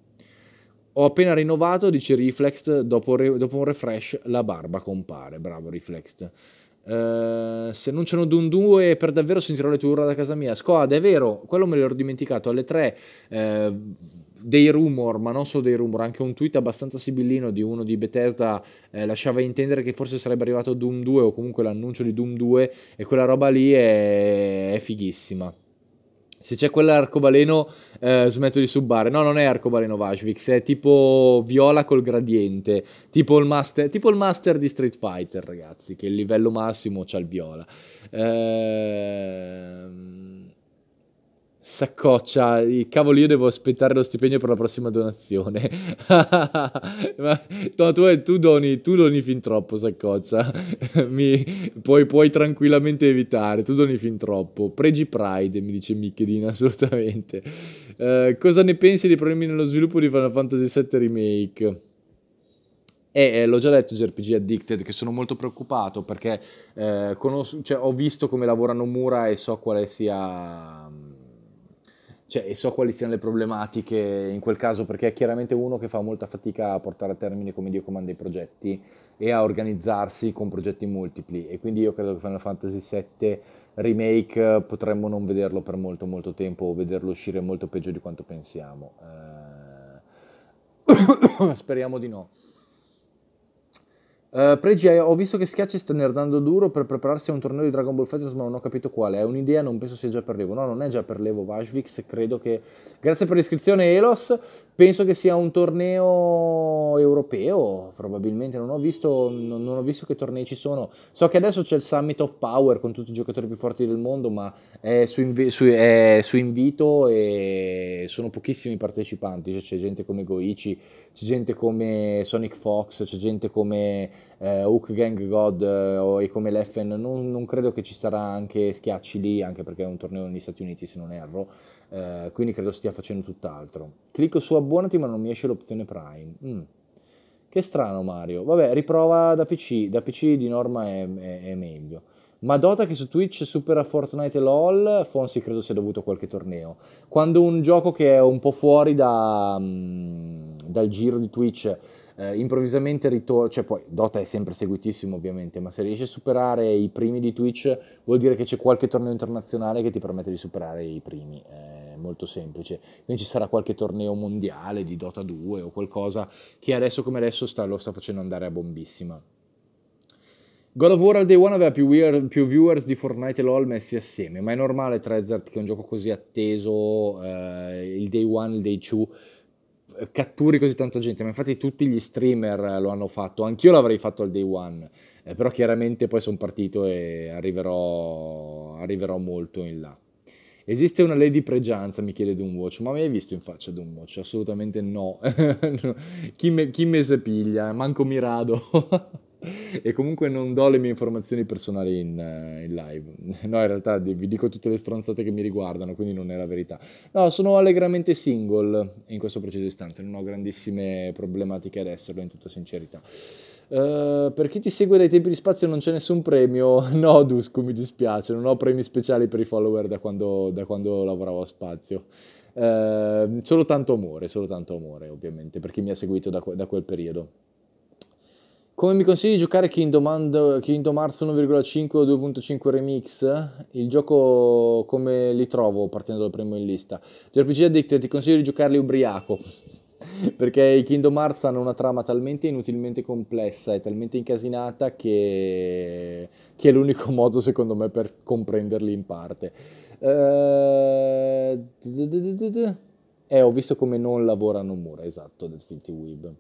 Ho appena rinnovato, dice Reflex, dopo, re- dopo un refresh la barba compare. Bravo Reflex. Uh, se annunciano Doom 2 per davvero sentirò le tue urla da casa mia. Squad, è vero, quello me l'ero dimenticato. Alle 3 uh, eh, dei rumor, ma non solo dei rumor, anche un tweet abbastanza sibillino di uno di Bethesda uh, lasciava intendere che forse sarebbe arrivato Doom 2 o comunque l'annuncio di Doom 2 e quella roba lì è, è fighissima se c'è quell'arcobaleno eh, smetto di subare. No, non è arcobaleno Vashvix, è tipo viola col gradiente, tipo il master, tipo il master di Street Fighter, ragazzi, che il livello massimo c'ha il viola. Ehm Saccoccia, cavolo, io devo aspettare lo stipendio per la prossima donazione. Ma, no, tu, tu, doni, tu doni fin troppo, Saccoccia. mi, puoi, puoi, tranquillamente evitare, tu doni fin troppo. Pregi Pride, mi dice Michelin, assolutamente. Eh, cosa ne pensi dei problemi nello sviluppo di Final Fantasy VII Remake? Eh, eh, l'ho già detto JRPG Addicted che sono molto preoccupato perché eh, conos- cioè, ho visto come lavorano Mura e so quale sia cioè, e so quali siano le problematiche in quel caso, perché è chiaramente uno che fa molta fatica a portare a termine come Dio comanda i progetti e a organizzarsi con progetti multipli. E quindi io credo che Final Fantasy VII Remake eh, potremmo non vederlo per molto molto tempo o vederlo uscire molto peggio di quanto pensiamo. Eh... Speriamo di no. Uh, Pregi, ho visto che Schiacci sta nerdando duro per prepararsi a un torneo di Dragon Ball Fighters, ma non ho capito quale. È un'idea, non penso sia già per l'Evo. No, non è già per l'Evo Vajvix, credo che... Grazie per l'iscrizione Elos, penso che sia un torneo europeo, probabilmente. Non ho visto, non, non ho visto che tornei ci sono. So che adesso c'è il Summit of Power con tutti i giocatori più forti del mondo, ma è su, invi- su, è su invito e sono pochissimi i partecipanti. Cioè, c'è gente come Goichi, c'è gente come Sonic Fox, c'è gente come eh, Hook Gang God eh, e come l'FN, non, non, credo che ci sarà anche Schiacci lì, anche perché è un torneo negli Stati Uniti se non erro, eh, quindi credo stia facendo tutt'altro. Clicco su abbonati ma non mi esce l'opzione Prime. Mm. Che strano Mario, vabbè riprova da PC, da PC di norma è, è, è meglio. Ma Dota che su Twitch supera Fortnite e LOL, Fonsi credo sia dovuto a qualche torneo. Quando un gioco che è un po' fuori da, mh, mm, dal giro di Twitch eh, improvvisamente ritorna, cioè poi Dota è sempre seguitissimo ovviamente, ma se riesci a superare i primi di Twitch vuol dire che c'è qualche torneo internazionale che ti permette di superare i primi, è molto semplice. Quindi ci sarà qualche torneo mondiale di Dota 2 o qualcosa che adesso come adesso sta, lo sta facendo andare a bombissima. God of War al day one aveva più, weird, più, viewers di Fortnite e LoL messi assieme, ma è normale Trezard che è un gioco così atteso, eh, il day one, il day two catturi così tanta gente, ma infatti tutti gli streamer eh, lo hanno fatto, anch'io l'avrei fatto al day one, eh, però chiaramente poi sono partito e arriverò, arriverò molto in là. Esiste una lei di pregianza, mi chiede Doomwatch, ma mi hai visto in faccia Doomwatch? Assolutamente no. Chi, me, chi me se piglia? Manco mi rado. e comunque non do le mie informazioni personali in, eh, in, live. No, in realtà vi dico tutte le stronzate che mi riguardano, quindi non è la verità. No, sono allegramente single in questo preciso istante, non ho grandissime problematiche ad esserlo, in tutta sincerità. Uh, per chi ti segue dai tempi di spazio non c'è nessun premio. No, Dusco, mi dispiace, non ho premi speciali per i follower da quando, da quando lavoravo a spazio. Uh, solo tanto amore, solo tanto amore, ovviamente, per chi mi ha seguito da, da quel periodo. Come mi consigli di giocare Kingdom, And, Kingdom Hearts 1,5 o 2.5 Remix? Il gioco come li trovo partendo dal primo in lista? JRPG Addicted ti consiglio di giocarli ubriaco perché i Kingdom Hearts hanno una trama talmente inutilmente complessa e talmente incasinata che, che è l'unico modo secondo me per comprenderli in parte. Eh, eh ho visto come non lavorano Mura, esatto, Dead Filthy Weeb.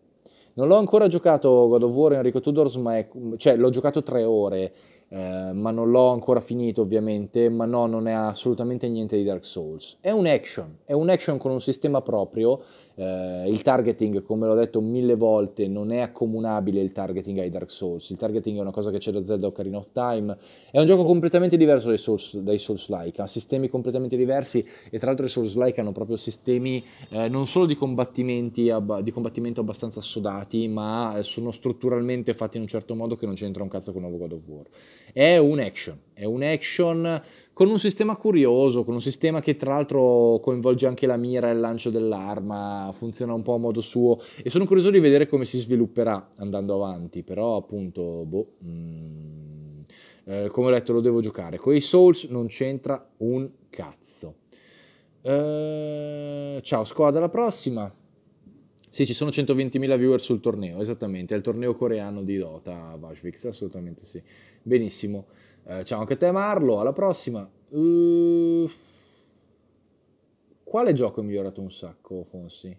Non l'ho ancora giocato God of War Enrico Tudors, ma è, cioè, l'ho giocato tre ore, eh, ma non l'ho ancora finito ovviamente, ma no, non è assolutamente niente di Dark Souls. È un action, è un action con un sistema proprio eh, il targeting, come l'ho detto mille volte, non è accomunabile il targeting ai Dark Souls. Il targeting è una cosa che c'è da Zelda Ocarina of Time. È un gioco completamente diverso dai Souls, dai Souls like, ha sistemi completamente diversi e tra l'altro i Souls like hanno proprio sistemi eh, non solo di, combattimenti, ab- di combattimento abbastanza assodati, ma eh, sono strutturalmente fatti in un certo modo che non c'entra un cazzo con il nuovo God of War. È un action, è un action con un sistema curioso, con un sistema che tra l'altro coinvolge anche la mira e il lancio dell'arma, funziona un po' a modo suo e sono curioso di vedere come si svilupperà andando avanti, però appunto, boh, mm, eh, come ho detto lo devo giocare, con i Souls non c'entra un cazzo. Eh, ciao squadra, alla prossima! Sì, ci sono 120.000 viewer sul torneo, esattamente, è il torneo coreano di Dota, Vashvix, assolutamente sì. Benissimo. Eh, ciao anche a te Marlo, alla prossima. Uh, quale gioco è migliorato un sacco, Fonsi?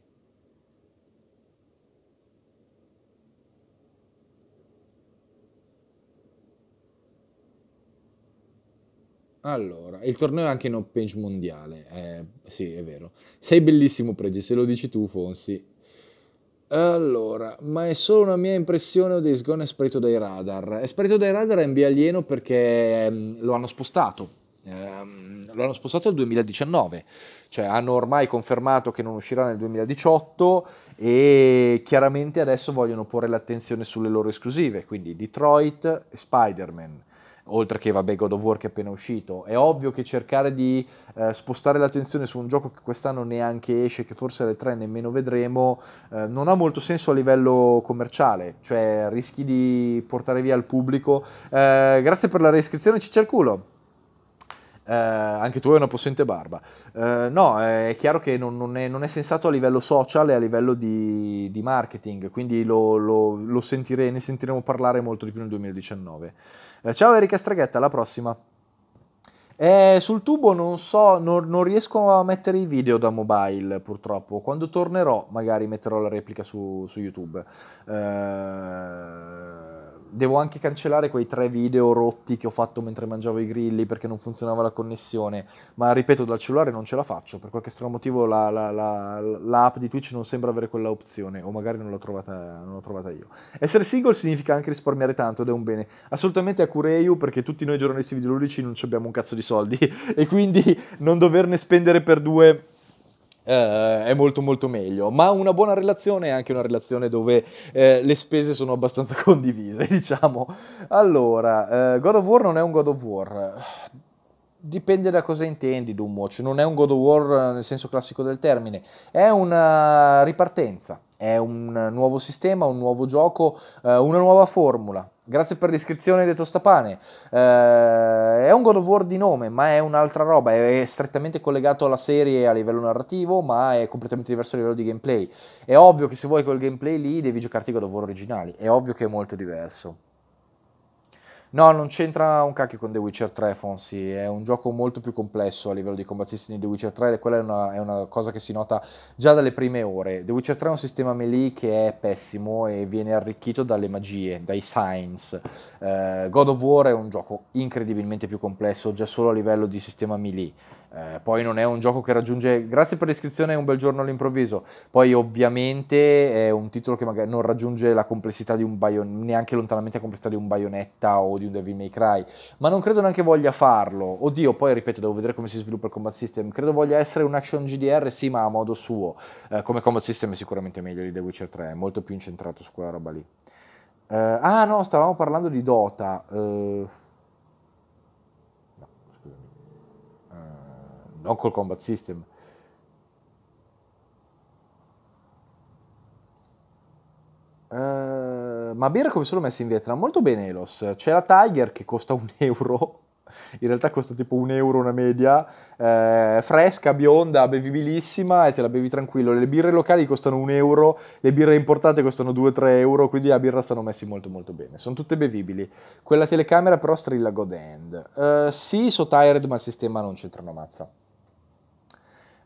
Allora, il torneo è anche in open page mondiale, eh, sì, è vero. Sei bellissimo, Pregi, se lo dici tu, Fonsi. Allora, ma è solo una mia impressione o Days Gone è sparito dai radar? È sparito dai radar è via alieno perché ehm, lo hanno spostato. Ehm, lo hanno spostato al 2019, cioè hanno ormai confermato che non uscirà nel 2018 e chiaramente adesso vogliono porre l'attenzione sulle loro esclusive, quindi Detroit e Spider-Man oltre che vabbè God of War che è appena uscito. È ovvio che cercare di eh, spostare l'attenzione su un gioco che quest'anno neanche esce, che forse alle 3 nemmeno vedremo, eh, non ha molto senso a livello commerciale, cioè rischi di portare via il pubblico. Eh, grazie per la reiscrizione, ci c'è il culo. Eh, anche tu hai una possente barba. Eh, no, eh, è chiaro che non, non, è, non, è, sensato a livello social e a livello di, di marketing, quindi lo, lo, lo sentire, ne sentiremo parlare molto di più nel 2019. Eh, ciao Erika Straghetta, alla prossima. Eh, sul tubo non so, non, non, riesco a mettere i video da mobile purtroppo. Quando tornerò, magari metterò la replica su, su YouTube. Eh, devo anche cancellare quei tre video rotti che ho fatto mentre mangiavo i grilli perché non funzionava la connessione, ma ripeto dal cellulare non ce la faccio, per qualche strano motivo la, la, la, la app di Twitch non sembra avere quella opzione o magari non l'ho, trovata, non l'ho, trovata, io. Essere single significa anche risparmiare tanto ed è un bene, assolutamente a Cureyu perché tutti noi giornalisti videoludici non abbiamo un cazzo di soldi e quindi non doverne spendere per due eh, è molto molto meglio, ma una buona relazione è anche una relazione dove eh, le spese sono abbastanza condivise, diciamo. Allora, eh, God of War non è un God of War. Dipende da cosa intendi Doomwatch, non è un God of War eh, nel senso classico del termine, è una ripartenza, è un nuovo sistema, un nuovo gioco, eh, una nuova formula, Grazie per l'iscrizione di Tostapane. Eh, è un God of War di nome, ma è un'altra roba. È strettamente collegato alla serie a livello narrativo, ma è completamente diverso a livello di gameplay. È ovvio che se vuoi quel gameplay lì devi giocarti God of War originali. È ovvio che è molto diverso. No, non c'entra un cacchio con The Witcher 3, Fonsi, è un gioco molto più complesso a livello di combattisti di The Witcher 3, E quella è una, è una, cosa che si nota già dalle prime ore. The Witcher 3 è un sistema melee che è pessimo e viene arricchito dalle magie, dai signs. Uh, eh, God of War è un gioco incredibilmente più complesso già solo a livello di sistema melee. Eh, poi non è un gioco che raggiunge, grazie per l'iscrizione, un bel giorno all'improvviso. Poi ovviamente è un titolo che magari non raggiunge la complessità di un Bayon, neanche lontanamente la complessità di un Bayonetta o di un Devil May Cry, ma non credo neanche voglia farlo. Oddio, poi ripeto, devo vedere come si sviluppa il combat system. Credo voglia essere un action GDR, sì, ma a modo suo. Eh, come combat system è sicuramente meglio di The Witcher 3, è molto più incentrato su quella roba lì. Eh, ah no, stavamo parlando di Dota. Eh, non col combat system. Uh, ma birra come sono messi in Vietnam? Molto bene Elos. C'è la Tiger che costa un euro. In realtà costa tipo un euro una media. Eh, fresca, bionda, bevibilissima e te la bevi tranquillo. Le birre locali costano un euro, le birre importate costano 2-3 euro, quindi a birra stanno messi molto molto bene. Sono tutte bevibili. Quella telecamera però strilla God Hand. Uh, eh, sì, so tired, ma il sistema non c'entra una mazza.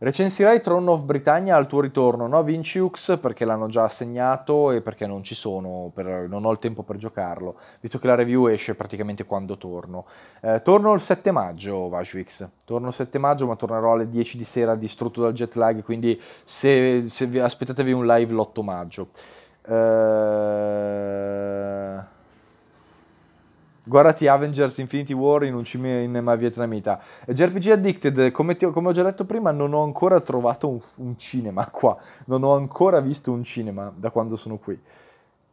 Recensirai Throne of Britannia al tuo ritorno, no Vinciux, perché l'hanno già assegnato e perché non ci sono, per, non ho il tempo per giocarlo, visto che la review esce praticamente quando torno. Eh, torno il 7 maggio, Vajwix, torno il 7 maggio ma tornerò alle 10 di sera distrutto dal jet lag, quindi se, se vi, aspettatevi un live l'8 maggio. Eh guardati Avengers Infinity War in un cinema vietnamita. JRPG Addicted, come, ti, come ho già detto prima, non ho ancora trovato un, un cinema qua, non ho ancora visto un cinema da quando sono qui.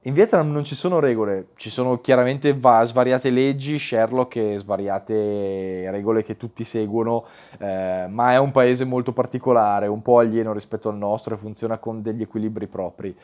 In Vietnam non ci sono regole, ci sono chiaramente va- svariate leggi, Sherlock e svariate regole che tutti seguono, eh, ma è un paese molto particolare, un po' alieno rispetto al nostro e funziona con degli equilibri propri.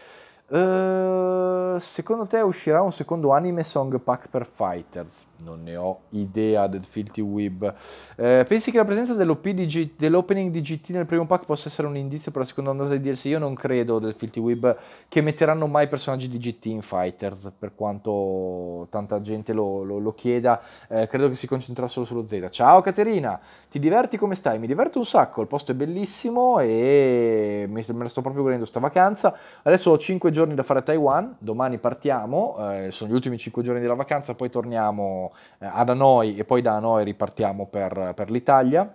Eh, secondo te uscirà un secondo anime Song Pack per Fighters? non ne ho idea del Filthy web. Eh, pensi che la presenza dell'opening di GT nel primo pack possa essere un indizio per la seconda ondata di DLC? Io non credo del Filthy web che metteranno mai personaggi di GT in Fighters, per quanto tanta gente lo, lo, lo chieda. Eh, credo che si concentrerà solo sullo Z. Ciao Caterina, ti diverti come stai? Mi diverto un sacco, il posto è bellissimo e me la sto proprio godendo sta vacanza. Adesso ho 5 giorni da fare a Taiwan, domani partiamo, eh, sono gli ultimi 5 giorni della vacanza, poi torniamo eh, ad Hanoi e poi da Hanoi ripartiamo per, per l'Italia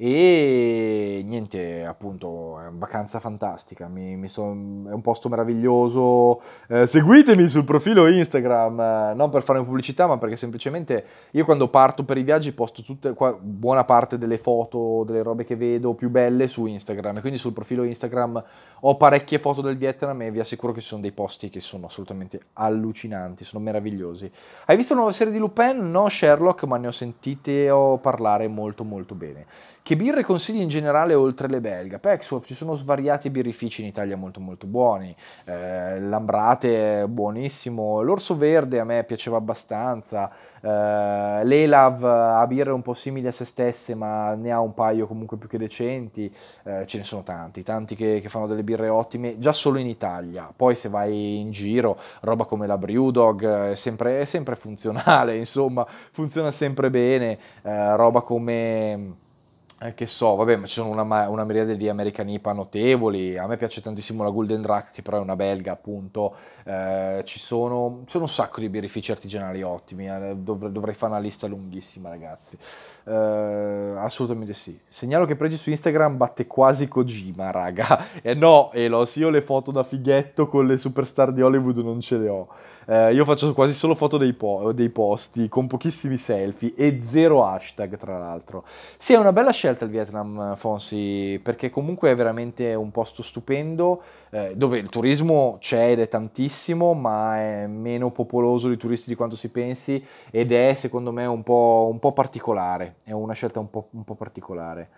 e niente, appunto, è una vacanza fantastica, mi, mi son, è un posto meraviglioso. Eh, seguitemi sul profilo Instagram, eh, non per fare pubblicità, ma perché semplicemente io quando parto per i viaggi posto tutte, qua, buona parte delle foto, delle robe che vedo più belle su Instagram e quindi sul profilo Instagram ho parecchie foto del Vietnam e vi assicuro che ci sono dei posti che sono assolutamente allucinanti, sono meravigliosi. Hai visto la nuova serie di Lupin? No Sherlock, ma ne ho sentite parlare molto molto bene. Che birre consigli in generale oltre le belga? Pexwolf, ci sono svariati birrifici in Italia molto molto buoni, eh, l'Ambrate è buonissimo, l'Orso Verde a me piaceva abbastanza, eh, l'Elav ha birre un po' simili a se stesse ma ne ha un paio comunque più che decenti, eh, ce ne sono tanti, tanti che, che, fanno delle birre ottime già solo in Italia, poi se vai in giro roba come la Brewdog eh, è sempre, è sempre funzionale, insomma funziona sempre bene, eh, roba come eh, che so, vabbè, ma ci sono una, una miriade di American IPA notevoli. A me piace tantissimo la Golden Drac, che però è una belga, appunto. Eh, ci sono, sono, un sacco di birrifici artigianali ottimi. Eh, dov- dovrei fare una lista lunghissima, ragazzi. Uh, assolutamente sì. Segnalo che Pregi su Instagram batte quasi Kojima, raga. E eh no, Elos, io le foto da fighetto con le superstar di Hollywood non ce le ho. Uh, io faccio quasi solo foto dei, po- dei, posti, con pochissimi selfie e zero hashtag, tra l'altro. Sì, è una bella scelta il Vietnam, Fonsi, perché comunque è veramente un posto stupendo, eh, dove il turismo c'è ed è tantissimo, ma è meno popoloso di turisti di quanto si pensi ed è, secondo me, un po', un po particolare è una scelta un po', un po particolare.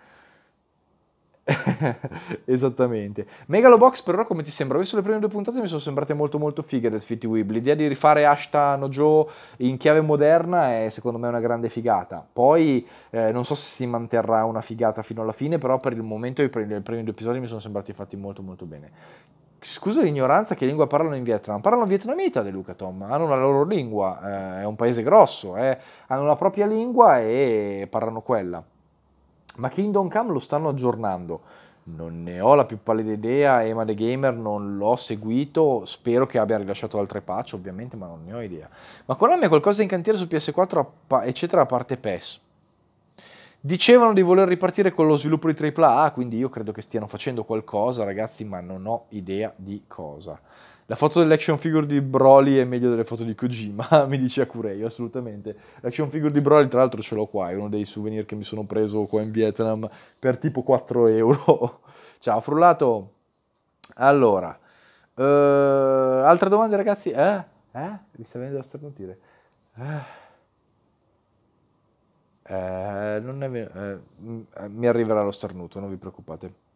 Esattamente. Megalobox però come ti sembra? Ho visto le prime due puntate mi sono sembrate molto molto fighe del Fitty Weeb. L'idea di rifare Ashta Nojo in chiave moderna è secondo me una grande figata. Poi eh, non so se si manterrà una figata fino alla fine, però per il momento i primi, i primi due episodi mi sono sembrati fatti molto molto bene scusa l'ignoranza, che lingua parlano in Vietnam? Parlano vietnamita De Luca Tom, hanno la loro lingua, eh, è un paese grosso, eh, hanno la propria lingua e parlano quella. Ma Kingdom Come lo stanno aggiornando. Non ne ho la più pallida idea, Ema The Gamer non l'ho seguito, spero che abbia rilasciato altre patch ovviamente, ma non ne ho idea. Ma quella ha qualcosa in cantiere su PS4 eccetera a parte PES Dicevano di voler ripartire con lo sviluppo di AAA, quindi io credo che stiano facendo qualcosa, ragazzi, ma non ho idea di cosa. La foto dell'action figure di Broly è meglio delle foto di Kojima, mi dice Akurei, assolutamente. L'action figure di Broly, tra l'altro, ce l'ho qua, è uno dei souvenir che mi sono preso qua in Vietnam per tipo 4 euro. Ciao, frullato. Allora, eh, altre domande, ragazzi? Eh? Eh? Mi sta venendo da sternutire. Eh? eh, è, eh, mm, eh, mi arriverà lo starnuto, non vi preoccupate.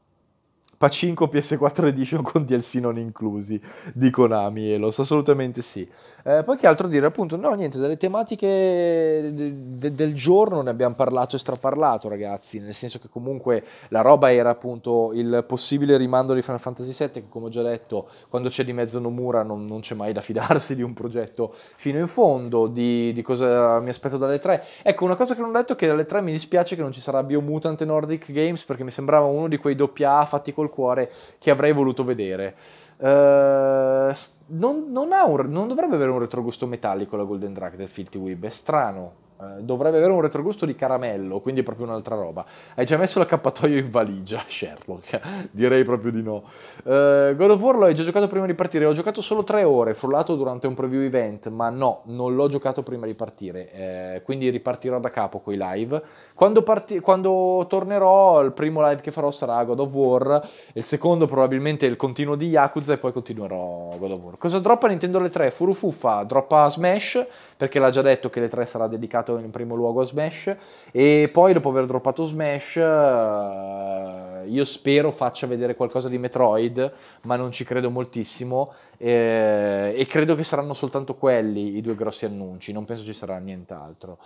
PA5 PS4 Edition con DLC non inclusi di Konami e lo so assolutamente sì. Eh, poi che altro dire? Appunto, no, niente, delle tematiche de- del giorno ne abbiamo parlato e straparlato, ragazzi, nel senso che comunque la roba era appunto il possibile rimando di Final Fantasy VII che come ho già detto, quando c'è di mezzo Nomura non, non c'è mai da fidarsi di un progetto fino in fondo, di, di cosa mi aspetto dalle tre. Ecco, una cosa che non ho detto è che dalle tre mi dispiace che non ci sarà Biomutant Nordic Games perché mi sembrava uno di quei doppia A fatti con col cuore che avrei voluto vedere. Uh, non, non, un, non, dovrebbe avere un retrogusto metallico la Golden Drag del Filthy Weeb, è strano, eh, dovrebbe avere un retrogusto di caramello, quindi è proprio un'altra roba. Hai già messo l'accappatoio in valigia, Sherlock? Direi proprio di no. Eh, God of War l'ho già giocato prima di partire, ho giocato solo tre ore, frullato durante un preview event, ma no, non l'ho giocato prima di partire, eh, quindi ripartirò da capo coi live. Quando, parti- quando tornerò, il primo live che farò sarà God of War, il secondo probabilmente il continuo di Yakuza e poi continuerò God of War. Cosa droppa Nintendo le 3? Furufuffa, droppa Smash perché l'ha già detto che le 3 sarà dedicato in primo luogo a Smash e poi dopo aver droppato Smash eh, io spero faccia vedere qualcosa di Metroid, ma non ci credo moltissimo eh, e credo che saranno soltanto quelli i due grossi annunci, non penso ci sarà nient'altro.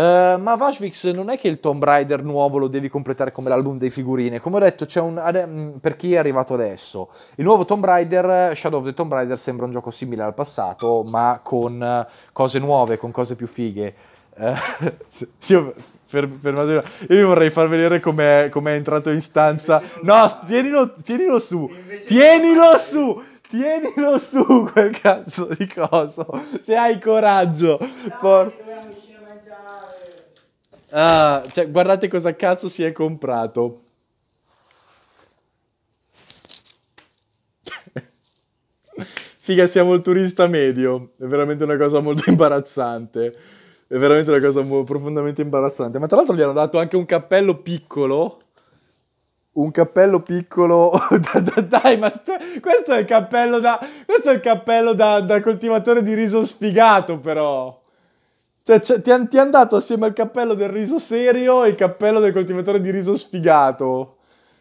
Eh, ma Vashvix non è che il Tomb Raider nuovo lo devi completare come l'album dei figurine. Come ho detto, c'è un, mm, per chi è arrivato adesso, il nuovo Tomb Raider, Shadow of the Tomb Raider, sembra un gioco simile al passato, ma con eh, cose nuove, con cose più fighe. Uh, io per, per Madonna. Io vorrei far vedere com'è, com'è entrato in stanza. No, tienilo, tienilo su. Tienilo su. Tienilo su quel cazzo di coso. Se hai coraggio. Por- Ah, cioè, guardate cosa cazzo si è comprato. Figa, siamo il turista medio. È veramente una cosa molto imbarazzante. È veramente una cosa profondamente imbarazzante. Ma tra l'altro gli hanno dato anche un cappello piccolo. Un cappello piccolo. Dai, ma sta... questo è il cappello da. Questo è il cappello da, da coltivatore di riso sfigato, però. Cioè, cioè ti, han, ti hanno dato assieme al cappello del riso serio e il cappello del coltivatore di riso sfigato.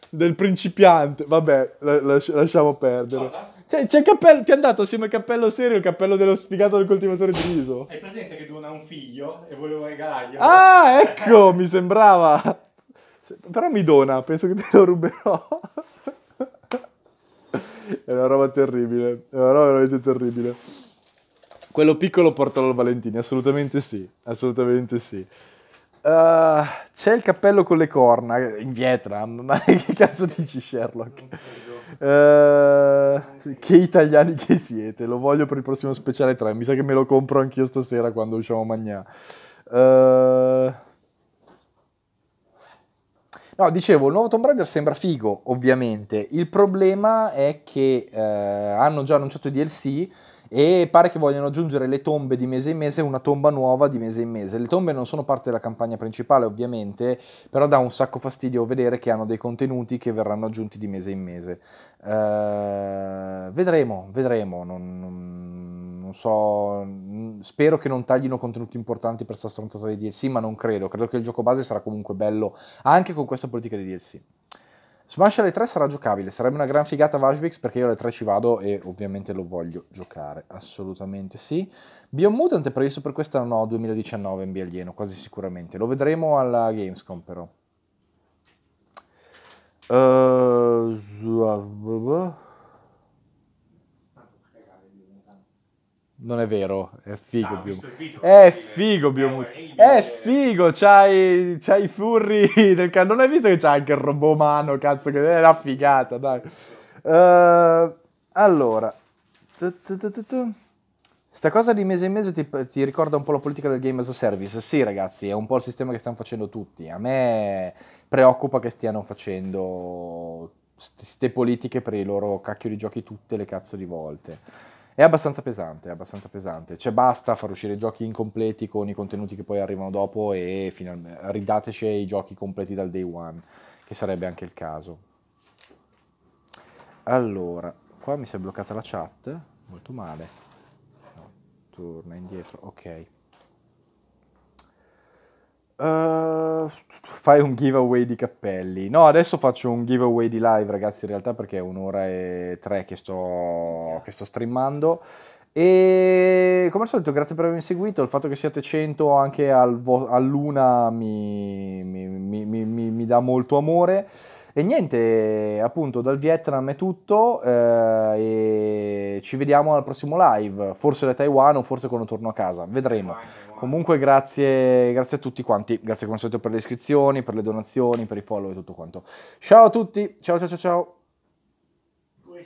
Del principiante. Vabbè, la, la, lasciamo perdere. Cioè, c'è il cappello, ti è andato assieme al cappello serio e il cappello dello sfigato del coltivatore di riso. Hai presente che Duna ha un figlio e volevo regalarglielo? Ah, ecco, mi sembrava. Però mi dona, penso che te lo ruberò. È una roba terribile, è una roba veramente terribile. Quello piccolo portalo al Valentini, assolutamente sì, assolutamente sì. Uh, c'è il cappello con le corna in Vietnam, ma che cazzo dici Sherlock? Uh, che italiani che siete, lo voglio per il prossimo speciale 3, mi sa che me lo compro anch'io stasera quando usciamo a Magnà. Uh, eh, no, dicevo, il nuovo Tomb Raider sembra figo, ovviamente, il problema è che hanno già annunciato DLC e pare che vogliano aggiungere le tombe di mese in mese, una tomba nuova di mese in mese. Le tombe non sono parte della campagna principale ovviamente, però dà un sacco fastidio vedere che hanno dei contenuti che verranno aggiunti di mese in mese. Uh, vedremo, vedremo, non, non, non, so, spero che non taglino contenuti importanti per questa strontata di DLC, ma non credo, credo che il gioco base sarà comunque bello anche con questa politica di DLC. Smash alle 3 sarà giocabile, sarebbe una gran figata Vashvix perché io alle 3 ci vado e ovviamente lo voglio giocare, assolutamente sì. Beyond Mutant è previsto per questa, no, 2019 in bialieno, quasi sicuramente, lo vedremo alla Gamescom però. Uh... Non è vero, è figo ah, Biom. È figo Biomut. È eh, eh, eh, figo, c'hai, c'hai i furri del cazzo. Non hai visto che c'è anche il robot umano, cazzo, che è una figata, dai. Uh, allora. Sta cosa di mese in mese ti, ti, ricorda un po' la politica del game as a service. Sì, ragazzi, è un po' il sistema che stanno facendo tutti. A me preoccupa che stiano facendo queste politiche per i loro cacchio di giochi tutte le cazzo di volte. È abbastanza pesante, è abbastanza pesante. Cioè basta far uscire giochi incompleti con i contenuti che poi arrivano dopo e ridateci i giochi completi dal day one, che sarebbe anche il caso. Allora, qua mi si è bloccata la chat, molto male. No, torna indietro, ok. Uh, fai un giveaway di cappelli. No, adesso faccio un giveaway di live, ragazzi, in realtà perché è un'ora e tre che sto, che sto streamando. E come al solito, grazie per avermi seguito. Il fatto che siate 100 anche al vo- all'una mi, mi, mi, mi, dà molto amore. E niente, appunto, dal Vietnam è tutto. Eh, e ci vediamo al prossimo live. Forse da Taiwan o forse quando torno a casa. Vedremo. Comunque grazie, grazie a tutti quanti, grazie come al solito per le iscrizioni, per le donazioni, per i follow e tutto quanto. Ciao a tutti, ciao ciao ciao ciao.